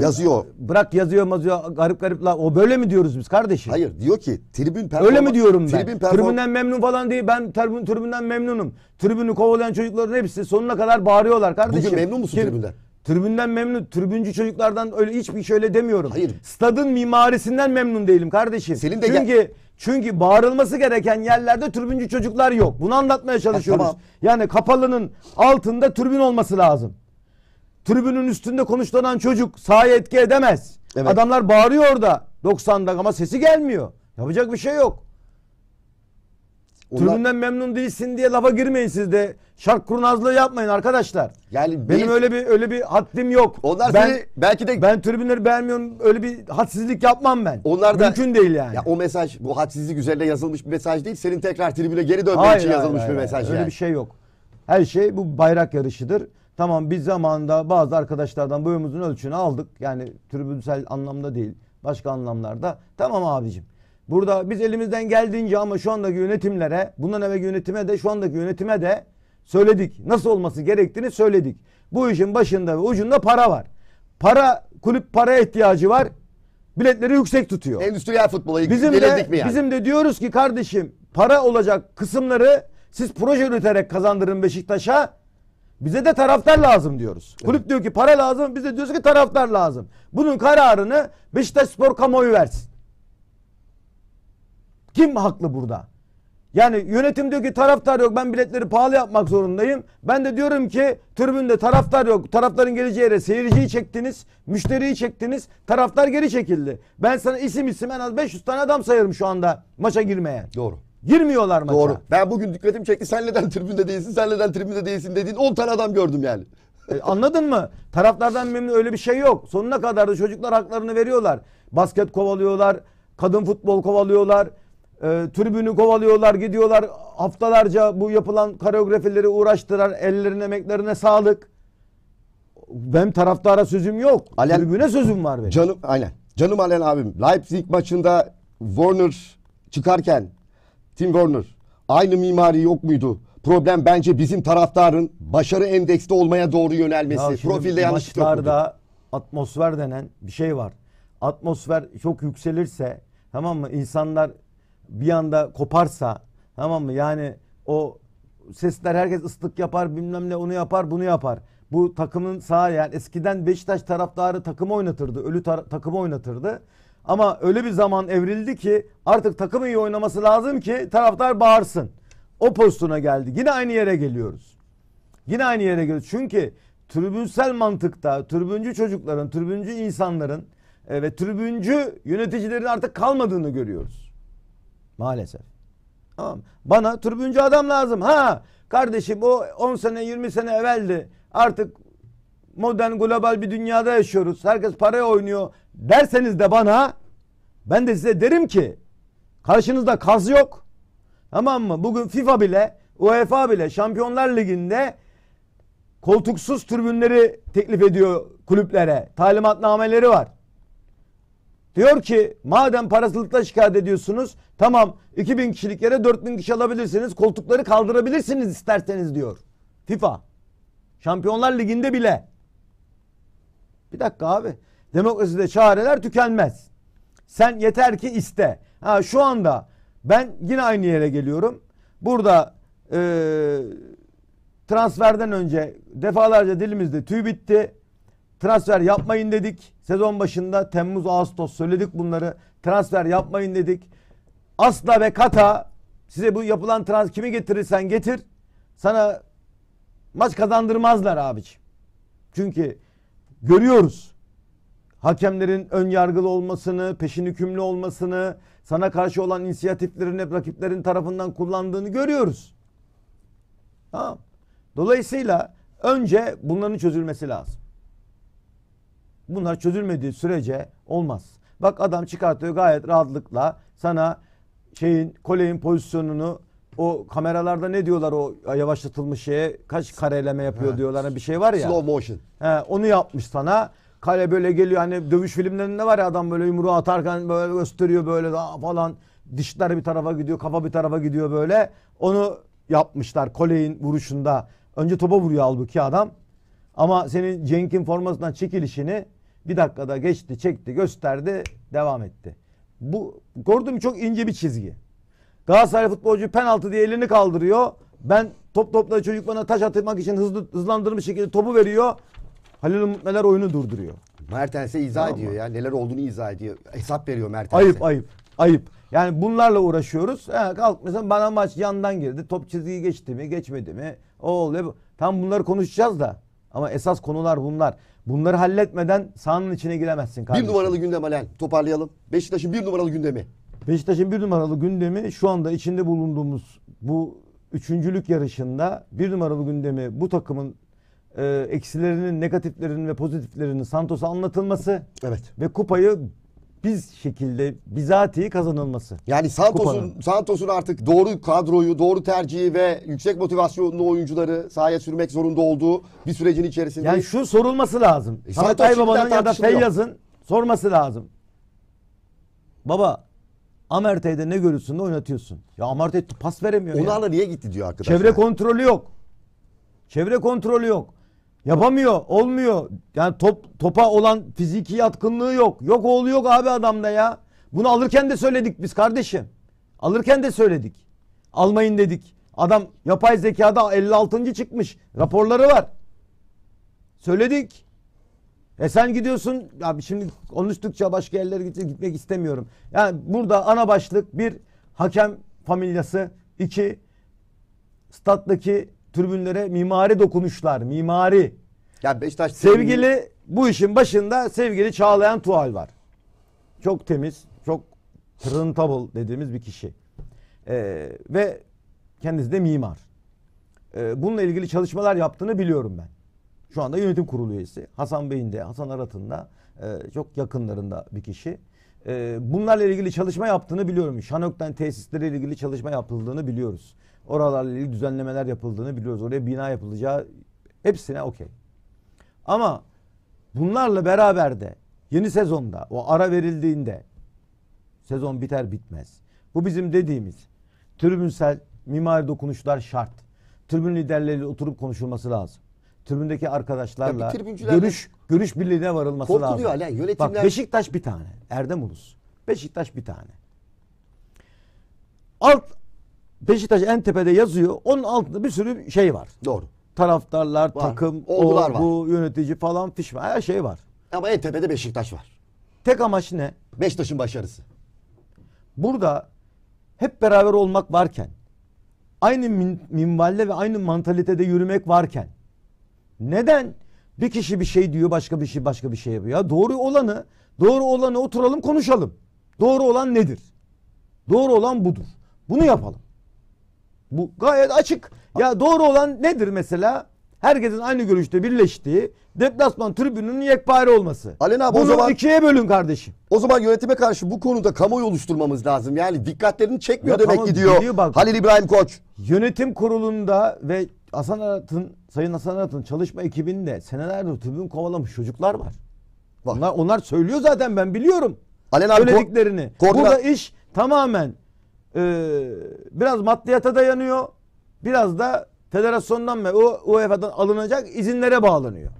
A: Yazıyor. Bırak yazıyor yazıyor. garip garip la. O böyle mi diyoruz biz kardeşim? Hayır diyor ki tribün performans. Öyle mi diyorum ben? Tribün perform- Tribünden memnun falan değil. Ben tribün, tribünden memnunum. Tribünü kovalayan çocukların hepsi sonuna kadar bağırıyorlar kardeşim. Bugün memnun musun Ki- tribünden? Tribünden memnun. Tribüncü çocuklardan öyle hiçbir şöyle şey demiyorum. Hayır. Stadın mimarisinden memnun değilim kardeşim. Senin de gel- çünkü çünkü bağırılması gereken yerlerde tribüncü çocuklar yok. Bunu anlatmaya çalışıyoruz. tamam. Yani kapalının altında tribün olması lazım tribünün üstünde konuşlanan çocuk sahaya etki edemez. Evet. Adamlar bağırıyor orada 90'da ama sesi gelmiyor. Yapacak bir şey yok. Onlar... Tribünden memnun değilsin diye lafa girmeyin siz de. Şark kurnazlığı yapmayın arkadaşlar. Yani benim değil. öyle bir öyle bir haddim yok. Onlar ben, seni belki de ben tribünleri beğenmiyorum. Öyle bir hadsizlik
B: yapmam ben. Onlar da mümkün değil yani. Ya o mesaj bu hadsizlik üzerine yazılmış bir mesaj değil. Senin tekrar tribüne geri dönmen için hayır, yazılmış hayır, bir mesaj hayır. yani. Öyle bir
A: şey yok. Her şey bu bayrak yarışıdır. Tamam biz zamanında bazı arkadaşlardan boyumuzun ölçünü aldık. Yani tribünsel anlamda değil. Başka anlamlarda. Tamam abicim. Burada biz elimizden geldiğince ama şu andaki yönetimlere, bundan evvel yönetime de şu andaki yönetime de söyledik. Nasıl olması gerektiğini söyledik. Bu işin başında ve ucunda para var. Para, kulüp para ihtiyacı var. Biletleri yüksek tutuyor. Endüstriyel futbola bizim de, mi yani? Bizim de diyoruz ki kardeşim para olacak kısımları siz proje üreterek kazandırın Beşiktaş'a. Bize de taraftar lazım diyoruz. Evet. Kulüp diyor ki para lazım. Biz de diyoruz ki taraftar lazım. Bunun kararını Beşiktaş Spor kamuoyu versin. Kim haklı burada? Yani yönetim diyor ki taraftar yok ben biletleri pahalı yapmak zorundayım. Ben de diyorum ki tribünde taraftar yok. Taraftarın geleceği yere seyirciyi çektiniz, müşteriyi çektiniz. Taraftar geri çekildi. Ben sana isim isim en az 500 tane adam sayarım şu anda maça girmeye. Doğru. Girmiyorlar maça. Doğru. Ben bugün dikkatim çekti. Sen neden tribünde değilsin? Sen neden tribünde değilsin dediğin 10 tane adam gördüm yani. E, anladın mı? Taraflardan memnun öyle bir şey yok. Sonuna kadar da çocuklar haklarını veriyorlar. Basket kovalıyorlar, kadın futbol kovalıyorlar, e, tribünü kovalıyorlar, gidiyorlar. Haftalarca bu yapılan koreografileri uğraştırar. Ellerine, emeklerine sağlık. Ben taraftara sözüm yok. Alen, Tribüne sözüm var benim. Canım aynen. Canım Alen abim.
B: Leipzig maçında Warner çıkarken Tim Werner aynı mimari yok muydu? Problem bence bizim taraftarın başarı endekste olmaya doğru yönelmesi. Ya Profilde yanlış Maçlarda
A: atmosfer denen bir şey var. Atmosfer çok yükselirse tamam mı insanlar bir anda koparsa tamam mı yani o sesler herkes ıslık yapar bilmem ne onu yapar bunu yapar. Bu takımın sağ yani eskiden Beşiktaş taraftarı takım oynatırdı ölü takım oynatırdı. Ama öyle bir zaman evrildi ki artık takım iyi oynaması lazım ki taraftar bağırsın. O pozisyona geldi. Yine aynı yere geliyoruz. Yine aynı yere geliyoruz. Çünkü tribünsel mantıkta tribüncü çocukların, tribüncü insanların e, ve tribüncü yöneticilerin artık kalmadığını görüyoruz. Maalesef. Tamam. Bana tribüncü adam lazım. Ha kardeşim o 10 sene 20 sene evveldi. Artık modern global bir dünyada yaşıyoruz. Herkes paraya oynuyor derseniz de bana ben de size derim ki karşınızda kaz yok. Tamam mı? Bugün FIFA bile UEFA bile Şampiyonlar Ligi'nde koltuksuz tribünleri teklif ediyor kulüplere. Talimatnameleri var. Diyor ki madem parasızlıkla şikayet ediyorsunuz tamam 2000 kişilik yere 4000 kişi alabilirsiniz koltukları kaldırabilirsiniz isterseniz diyor. FIFA. Şampiyonlar Ligi'nde bile. Bir dakika abi Demokraside çareler tükenmez. Sen yeter ki iste. Ha şu anda ben yine aynı yere geliyorum. Burada e, transferden önce defalarca dilimizde tüy bitti. Transfer yapmayın dedik. Sezon başında Temmuz, Ağustos söyledik bunları. Transfer yapmayın dedik. Asla ve kata size bu yapılan trans kimi getirirsen getir. Sana maç kazandırmazlar abiciğim. Çünkü görüyoruz hakemlerin ön yargılı olmasını, peşin hükümlü olmasını, sana karşı olan inisiyatiflerin hep rakiplerin tarafından kullandığını görüyoruz. Tamam. Dolayısıyla önce bunların çözülmesi lazım. Bunlar çözülmediği sürece olmaz. Bak adam çıkartıyor gayet rahatlıkla sana şeyin koleyin pozisyonunu o kameralarda ne diyorlar o yavaşlatılmış şeye kaç kareleme yapıyor evet. diyorlar hani bir şey var ya. Slow motion. He, onu yapmış sana. Kale böyle geliyor hani dövüş filmlerinde var ya adam böyle yumruğu atarken böyle gösteriyor böyle daha falan. Dişler bir tarafa gidiyor kafa bir tarafa gidiyor böyle. Onu yapmışlar Kole'in vuruşunda. Önce topa vuruyor halbuki adam. Ama senin Cenk'in formasından çekilişini bir dakikada geçti, çekti, gösterdi, devam etti. Bu gördüğüm çok ince bir çizgi. Galatasaray futbolcu penaltı diye elini kaldırıyor. Ben top topla çocuk bana taş atmak için hızlı hızlandırmış şekilde topu veriyor. Halil Umutmeler oyunu durduruyor. Mertens'e izah tamam ediyor mı? ya. Neler olduğunu izah ediyor. Hesap veriyor Mertens'e. Ayıp ayıp. Ayıp. Yani bunlarla uğraşıyoruz. He, kalk mesela bana maç yandan girdi. Top çizgiyi geçti mi geçmedi mi? O oluyor. Tam bunları konuşacağız da. Ama esas konular bunlar. Bunları halletmeden sahanın içine giremezsin kardeşim. Bir numaralı gündem Alen. Toparlayalım. Beşiktaş'ın bir numaralı gündemi. Beşiktaş'ın bir numaralı gündemi şu anda içinde bulunduğumuz bu üçüncülük yarışında bir numaralı gündemi bu takımın e, eksilerinin, negatiflerinin ve pozitiflerinin Santos'a anlatılması Evet. ve kupayı biz şekilde bizatihi kazanılması. Yani Santos'un
B: Santos'un artık doğru kadroyu, doğru tercihi ve yüksek motivasyonlu oyuncuları sahaya sürmek zorunda olduğu bir sürecin içerisinde. Yani şu
A: sorulması lazım. E, Santos Sametay ya da tartışılıyor. Feyyaz'ın sorması lazım. Baba Amertey'de ne görürsün Ne oynatıyorsun. Ya Amertey pas veremiyor ya. Onlarla niye gitti diyor arkadaşlar. Çevre kontrolü yok. Çevre kontrolü yok. Yapamıyor. Olmuyor. Yani top, topa olan fiziki yatkınlığı yok. Yok oğlu yok abi adamda ya. Bunu alırken de söyledik biz kardeşim. Alırken de söyledik. Almayın dedik. Adam yapay zekada 56. çıkmış. Raporları var. Söyledik. E sen gidiyorsun. Abi şimdi konuştukça başka yerlere gitmek istemiyorum. Yani burada ana başlık bir hakem familyası. iki stat'taki tribünlere mimari dokunuşlar, mimari. Ya Beşiktaş sevgili tribünü... bu işin başında sevgili Çağlayan Tuval var. Çok temiz, çok presentable dediğimiz bir kişi. Ee, ve kendisi de mimar. Ee, bununla ilgili çalışmalar yaptığını biliyorum ben. Şu anda yönetim kurulu üyesi. Hasan Bey'in de, Hasan Arat'ın da e, çok yakınlarında bir kişi. E, bunlarla ilgili çalışma yaptığını biliyorum. Şanökten tesisleriyle ilgili çalışma yapıldığını biliyoruz. Oralarla ilgili düzenlemeler yapıldığını biliyoruz. Oraya bina yapılacağı hepsine okey. Ama bunlarla beraber de yeni sezonda o ara verildiğinde sezon biter bitmez. Bu bizim dediğimiz tribünsel mimari dokunuşlar şart. Tribün liderleriyle oturup konuşulması lazım. Tribündeki arkadaşlarla görüş görüş birliğine varılması korkuluyor lazım. Korkuluyor hala yönetimler. Bak Beşiktaş bir tane. Erdem Ulus. Beşiktaş bir tane. Alt Beşiktaş en tepede yazıyor. Onun altında bir sürü şey var. Doğru. Taraftarlar, var. takım, oldular o, bu, var. yönetici falan fişman her şey var. Ama en tepede Beşiktaş var. Tek amaç ne? Beşiktaş'ın başarısı. Burada hep beraber olmak varken, aynı min minvalde ve aynı mantalitede yürümek varken neden bir kişi bir şey diyor başka bir şey başka bir şey yapıyor? Ya doğru olanı, doğru olanı oturalım konuşalım. Doğru olan nedir? Doğru olan budur. Bunu yapalım. Bu gayet açık. Ya doğru olan nedir mesela? Herkesin aynı görüşte birleştiği deplasman tribününün yekpare olması. Alen abi Bunu o zaman ikiye bölün kardeşim. O zaman yönetime karşı bu konuda kamuoyu oluşturmamız lazım. Yani dikkatlerini çekmiyor Ya demek tamam, ki diyor. bak. Halil İbrahim Koç. Yönetim kurulunda ve Hasan Arat'ın, Sayın Hasan Arat'ın çalışma ekibinde senelerdir tribün kovalamış çocuklar var. Var. Onlar, onlar söylüyor zaten ben biliyorum. Alen abi ko- söylediklerini. Burada iş tamamen ee, biraz maddiyata dayanıyor. Biraz da federasyondan ve UEFA'dan alınacak izinlere bağlanıyor.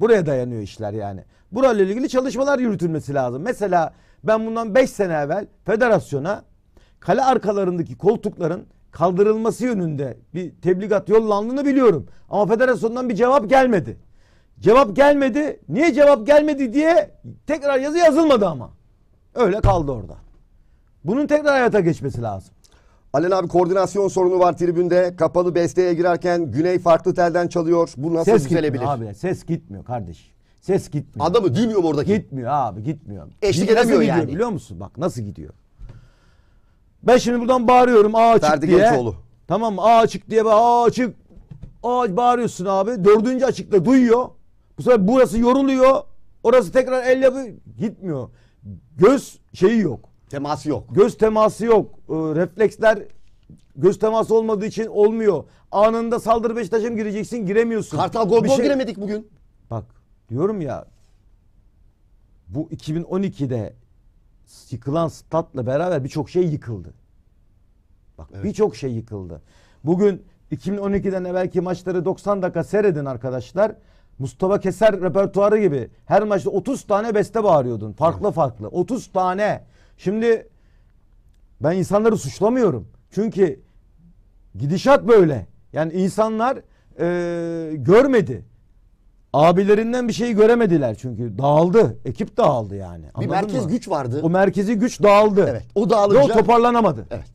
A: Buraya dayanıyor işler yani. Burayla ilgili çalışmalar yürütülmesi lazım. Mesela ben bundan 5 sene evvel federasyona kale arkalarındaki koltukların kaldırılması yönünde bir tebligat yollandığını biliyorum. Ama federasyondan bir cevap gelmedi. Cevap gelmedi. Niye cevap gelmedi diye tekrar yazı yazılmadı ama. Öyle kaldı orada. Bunun tekrar hayata geçmesi lazım. Alen abi koordinasyon sorunu var
B: tribünde. Kapalı besteye girerken Güney farklı telden çalıyor. Bu nasıl ses düzelebilir? Gitmiyor abi
A: ses gitmiyor kardeş. Ses gitmiyor. Adamı duymuyor mu oradaki? Gitmiyor abi gitmiyor. Eşlik Nasıl edemiyor gidiyor yani. biliyor musun? Bak nasıl gidiyor. Ben şimdi buradan bağırıyorum A açık Ferdi diye. Gençoğlu. Tamam mı? A açık diye A açık. A bağırıyorsun abi. Dördüncü açıkta duyuyor. Bu sefer burası yoruluyor. Orası tekrar el elle gitmiyor. Göz şeyi yok. Teması yok. Göz teması yok. E, refleksler göz teması olmadığı için olmuyor. Anında saldırı Beşiktaş'a mı gireceksin giremiyorsun. Kartal gol şey... giremedik bugün. Bak diyorum ya bu 2012'de yıkılan statla beraber birçok şey yıkıldı. Bak evet. birçok şey yıkıldı. Bugün 2012'den evvelki maçları 90 dakika seyredin arkadaşlar. Mustafa Keser repertuarı gibi her maçta 30 tane beste bağırıyordun. Farklı evet. farklı. 30 tane. Şimdi ben insanları suçlamıyorum. Çünkü gidişat böyle. Yani insanlar e, görmedi. Abilerinden bir şey göremediler çünkü. Dağıldı. Ekip dağıldı yani. bir merkez mı? güç vardı. O merkezi güç dağıldı. Evet. O dağılınca. Ve o toparlanamadı. Evet.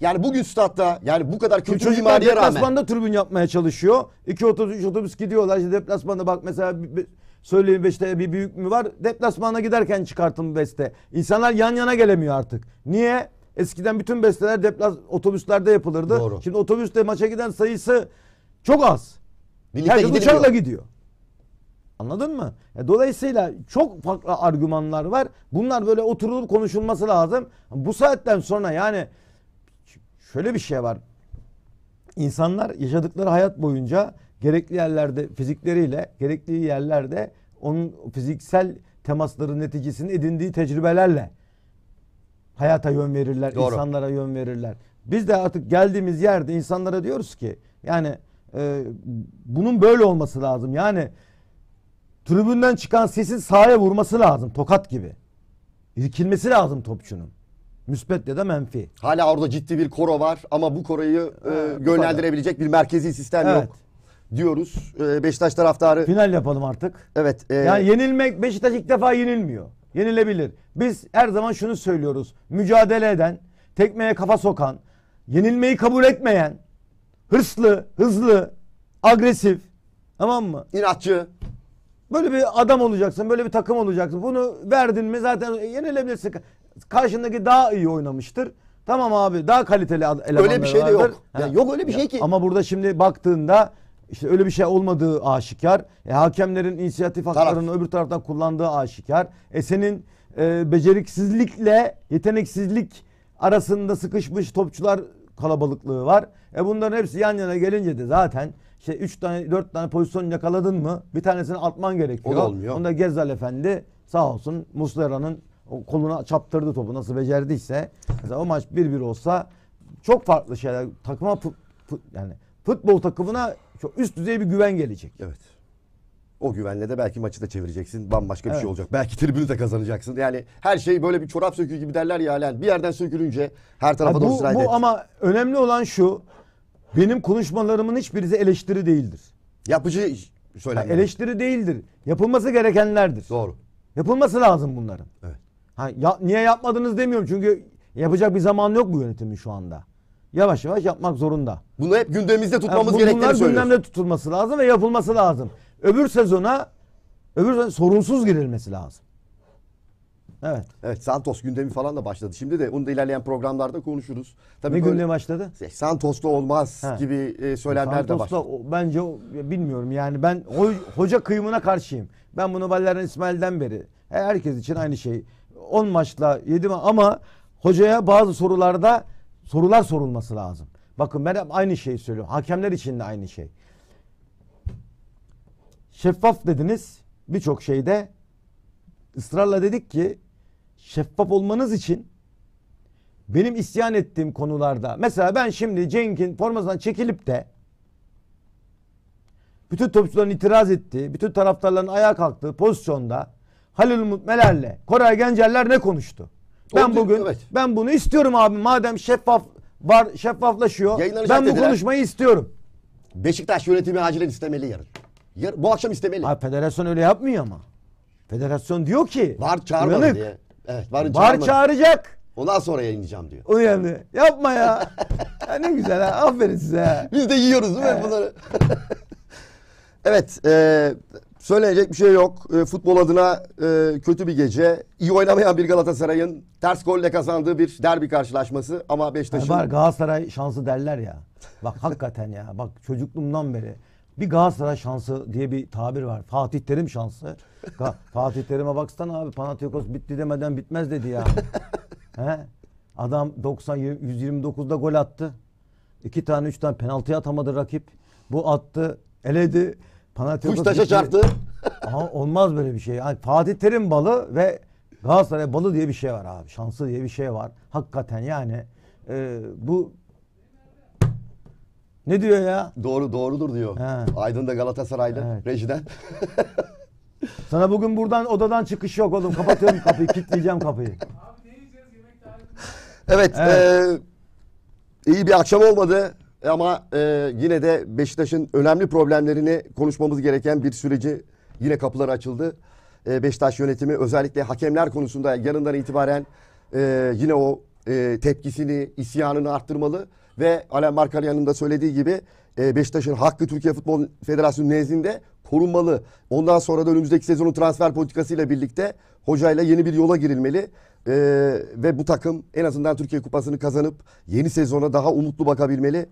A: Yani bugün statta yani bu kadar kültür Çocuklar imariye rağmen. Çocuklar deplasmanda tribün yapmaya çalışıyor. 2 otobüs 3 otobüs gidiyorlar. İşte deplasmanda bak mesela Söyleyin Beşiktaş'a bir büyük mü var? Deplasmana giderken çıkartın beste. İnsanlar yan yana gelemiyor artık. Niye? Eskiden bütün besteler deplas otobüslerde yapılırdı. Doğru. Şimdi otobüste maça giden sayısı çok az. Birlikte Herkes gidiliyor. uçakla gidiyor. Anladın mı? E, dolayısıyla çok farklı argümanlar var. Bunlar böyle oturulup konuşulması lazım. Bu saatten sonra yani şöyle bir şey var. İnsanlar yaşadıkları hayat boyunca gerekli yerlerde fizikleriyle, gerekli yerlerde onun fiziksel temasları neticesini edindiği tecrübelerle hayata yön verirler, Doğru. insanlara yön verirler. Biz de artık geldiğimiz yerde insanlara diyoruz ki yani e, bunun böyle olması lazım. Yani tribünden çıkan sesin sahaya vurması lazım tokat gibi. İrkilmesi lazım topçunun. Müspet ya da menfi.
B: Hala orada ciddi bir koro var ama bu koroyu e, yönlendirebilecek bir merkezi sistem evet. yok diyoruz. E, Beşiktaş taraftarı. Final yapalım artık. Evet. E, yani
A: yenilmek Beşiktaş ilk defa yenilmiyor. Yenilebilir. Biz her zaman şunu söylüyoruz. Mücadele eden, tekmeye kafa sokan, yenilmeyi kabul etmeyen, hırslı, hızlı, agresif, tamam mı? İnatçı. Böyle bir adam olacaksın, böyle bir takım olacaksın. Bunu verdin mi zaten yenilebilirsin. Karşındaki daha iyi oynamıştır. Tamam abi daha kaliteli elemanlar Öyle bir şey de vardır. yok. Yani yok öyle bir şey ki. Ama burada şimdi baktığında işte öyle bir şey olmadığı aşikar. E, hakemlerin inisiyatif haklarını Taraf. öbür taraftan kullandığı aşikar. E, senin e, beceriksizlikle yeteneksizlik arasında sıkışmış topçular kalabalıklığı var. E bunların hepsi yan yana gelince de zaten işte 3 tane 4 tane pozisyon yakaladın mı bir tanesini atman gerekiyor. O da olmuyor. Onda Gezal Efendi sağ olsun Muslera'nın koluna çaptırdı topu nasıl becerdiyse. Mesela o maç 1-1 olsa çok farklı şeyler takıma yani futbol takımına çok üst düzey bir güven gelecek. Evet. O
B: güvenle de belki maçı da çevireceksin. Bambaşka bir şey evet. şey olacak. Belki tribünü de kazanacaksın. Yani her şey böyle bir çorap söküğü gibi derler ya halen. Bir yerden sökülünce her tarafa yani doğru sirayet Bu et. ama önemli olan şu.
A: Benim konuşmalarımın hiçbirisi eleştiri değildir. Yapıcı söylenmeli. Yani eleştiri değildir. Yapılması gerekenlerdir. Doğru. Yapılması lazım bunların. Evet. Ha, ya, niye yapmadınız demiyorum çünkü yapacak bir zaman yok bu yönetimin şu anda yavaş yavaş yapmak zorunda. Bunu hep gündemimizde tutmamız yani gerektiğini söylüyorsun. Bunlar gündemde tutulması lazım ve yapılması lazım. Öbür sezona öbür sezona sorunsuz girilmesi lazım. Evet. Evet Santos gündemi
B: falan da başladı. Şimdi de onu da ilerleyen programlarda konuşuruz. Tabii ne böyle, gündemi
A: başladı? Şey, Santos'ta olmaz
B: ha. gibi e, söylemler Santos'la,
A: de başladı. bence bilmiyorum yani ben ho hoca kıyımına karşıyım. Ben bunu Valerian İsmail'den beri herkes için aynı şey. 10 maçla 7 ma ama hocaya bazı sorularda sorular sorulması lazım. Bakın ben hep aynı şeyi söylüyorum. Hakemler için de aynı şey. Şeffaf dediniz birçok şeyde ısrarla dedik ki şeffaf olmanız için benim isyan ettiğim konularda mesela ben şimdi Cenk'in formasından çekilip de bütün topçuların itiraz ettiği, bütün taraftarların ayağa kalktığı pozisyonda Halil Umut Meler'le Koray Gencerler ne konuştu? Ben Oldu, bugün evet. ben bunu istiyorum abi. Madem şeffaf var şeffaflaşıyor. Yayınlanacak Ben bu dediler. konuşmayı istiyorum. Beşiktaş yönetimi acilen istemeli yarın. Yar- bu akşam istemeli. Ha, federasyon öyle yapmıyor ama. Federasyon diyor ki Var çağırmadı uyanık, diye.
B: Evet, var çağırmadı. çağıracak. Ondan sonra yayınlayacağım diyor.
A: Uyanı. Yapma ya. ya ne güzel ha. Aferin
B: size. ha. Biz de yiyoruz değil mi bunları? evet. E, Söyleyecek bir şey yok. E, futbol adına e, kötü bir gece. İyi oynamayan bir Galatasaray'ın ters golle kazandığı bir derbi karşılaşması ama Beşiktaş'ın... Yani var
A: Galatasaray şansı derler ya. Bak hakikaten ya. Bak çocukluğumdan beri bir Galatasaray şansı diye bir tabir var. Fatih Terim şansı. Ga Fatih Terim'e baksana abi Panathinaikos bitti demeden bitmez dedi ya. He? Adam 90 129'da gol attı. İki tane üç tane penaltı atamadı rakip. Bu attı. Eledi. Panathinaikos Kuş taşa çarptı. Aha, olmaz böyle bir şey. Yani Fatih Terim balı ve Galatasaray balı diye bir şey var abi. Şansı diye bir şey var. Hakikaten yani e, bu ne diyor ya? Doğru doğrudur diyor. He. Aydın da Galatasaraylı. Evet. Rejiden. Sana bugün buradan odadan çıkış yok oğlum. Kapatıyorum kapıyı. Kilitleyeceğim kapıyı. Abi ne yiyeceğiz? Yemek Evet. evet. E, iyi bir akşam olmadı. E,
B: ama e, yine de Beşiktaş'ın önemli problemlerini konuşmamız gereken bir süreci yine kapılar açıldı. E, Beşiktaş yönetimi özellikle hakemler konusunda yarından itibaren e, yine o e, tepkisini, isyanını arttırmalı. Ve Alen Markanyan'ın da söylediği gibi e, Beşiktaş'ın hakkı Türkiye Futbol Federasyonu nezdinde korunmalı. Ondan sonra da önümüzdeki sezonun transfer politikasıyla birlikte hocayla yeni bir yola girilmeli. Ee, ve bu takım en azından Türkiye Kupası'nı kazanıp yeni sezona daha umutlu bakabilmeli.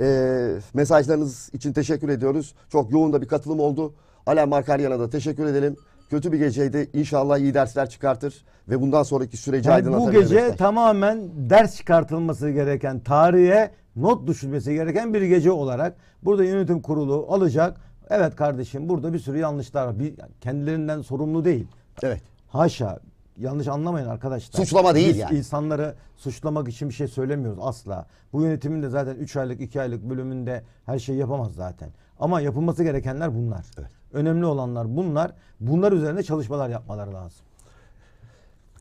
B: E, mesajlarınız için teşekkür ediyoruz. Çok yoğun da bir katılım oldu. Alem Markaryan'a da teşekkür edelim. Kötü bir geceydi. İnşallah iyi dersler çıkartır ve bundan sonraki süreci yani Bu gece arkadaşlar.
A: tamamen ders çıkartılması gereken, tarihe not düşülmesi gereken bir gece olarak burada yönetim kurulu alacak. Evet kardeşim burada bir sürü yanlışlar Bir, kendilerinden sorumlu değil. Evet. Haşa yanlış anlamayın arkadaşlar. Suçlama değil Biz yani. insanları suçlamak için bir şey söylemiyoruz asla. Bu yönetimin de zaten 3 aylık 2 aylık bölümünde her şeyi yapamaz zaten. Ama yapılması gerekenler bunlar. Evet. Önemli olanlar bunlar. Bunlar üzerine çalışmalar yapmaları lazım.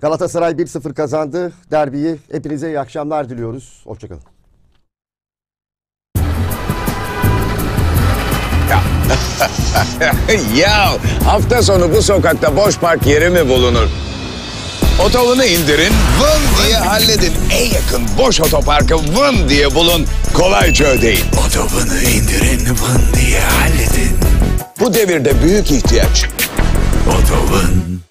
B: Galatasaray 1-0 kazandı derbiyi. Hepinize iyi akşamlar diliyoruz. Hoşçakalın.
A: ya hafta sonu bu sokakta boş park yeri mi bulunur? Otolunu indirin, vın diye halledin. En yakın boş otoparkı vın diye bulun, kolayca ödeyin. Otobunu indirin, vın diye halledin. Bu devirde büyük ihtiyaç. Otobun.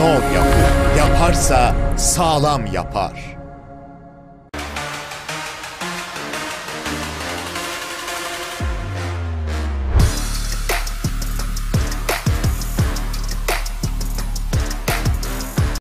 B: No yapı yaparsa sağlam yapar.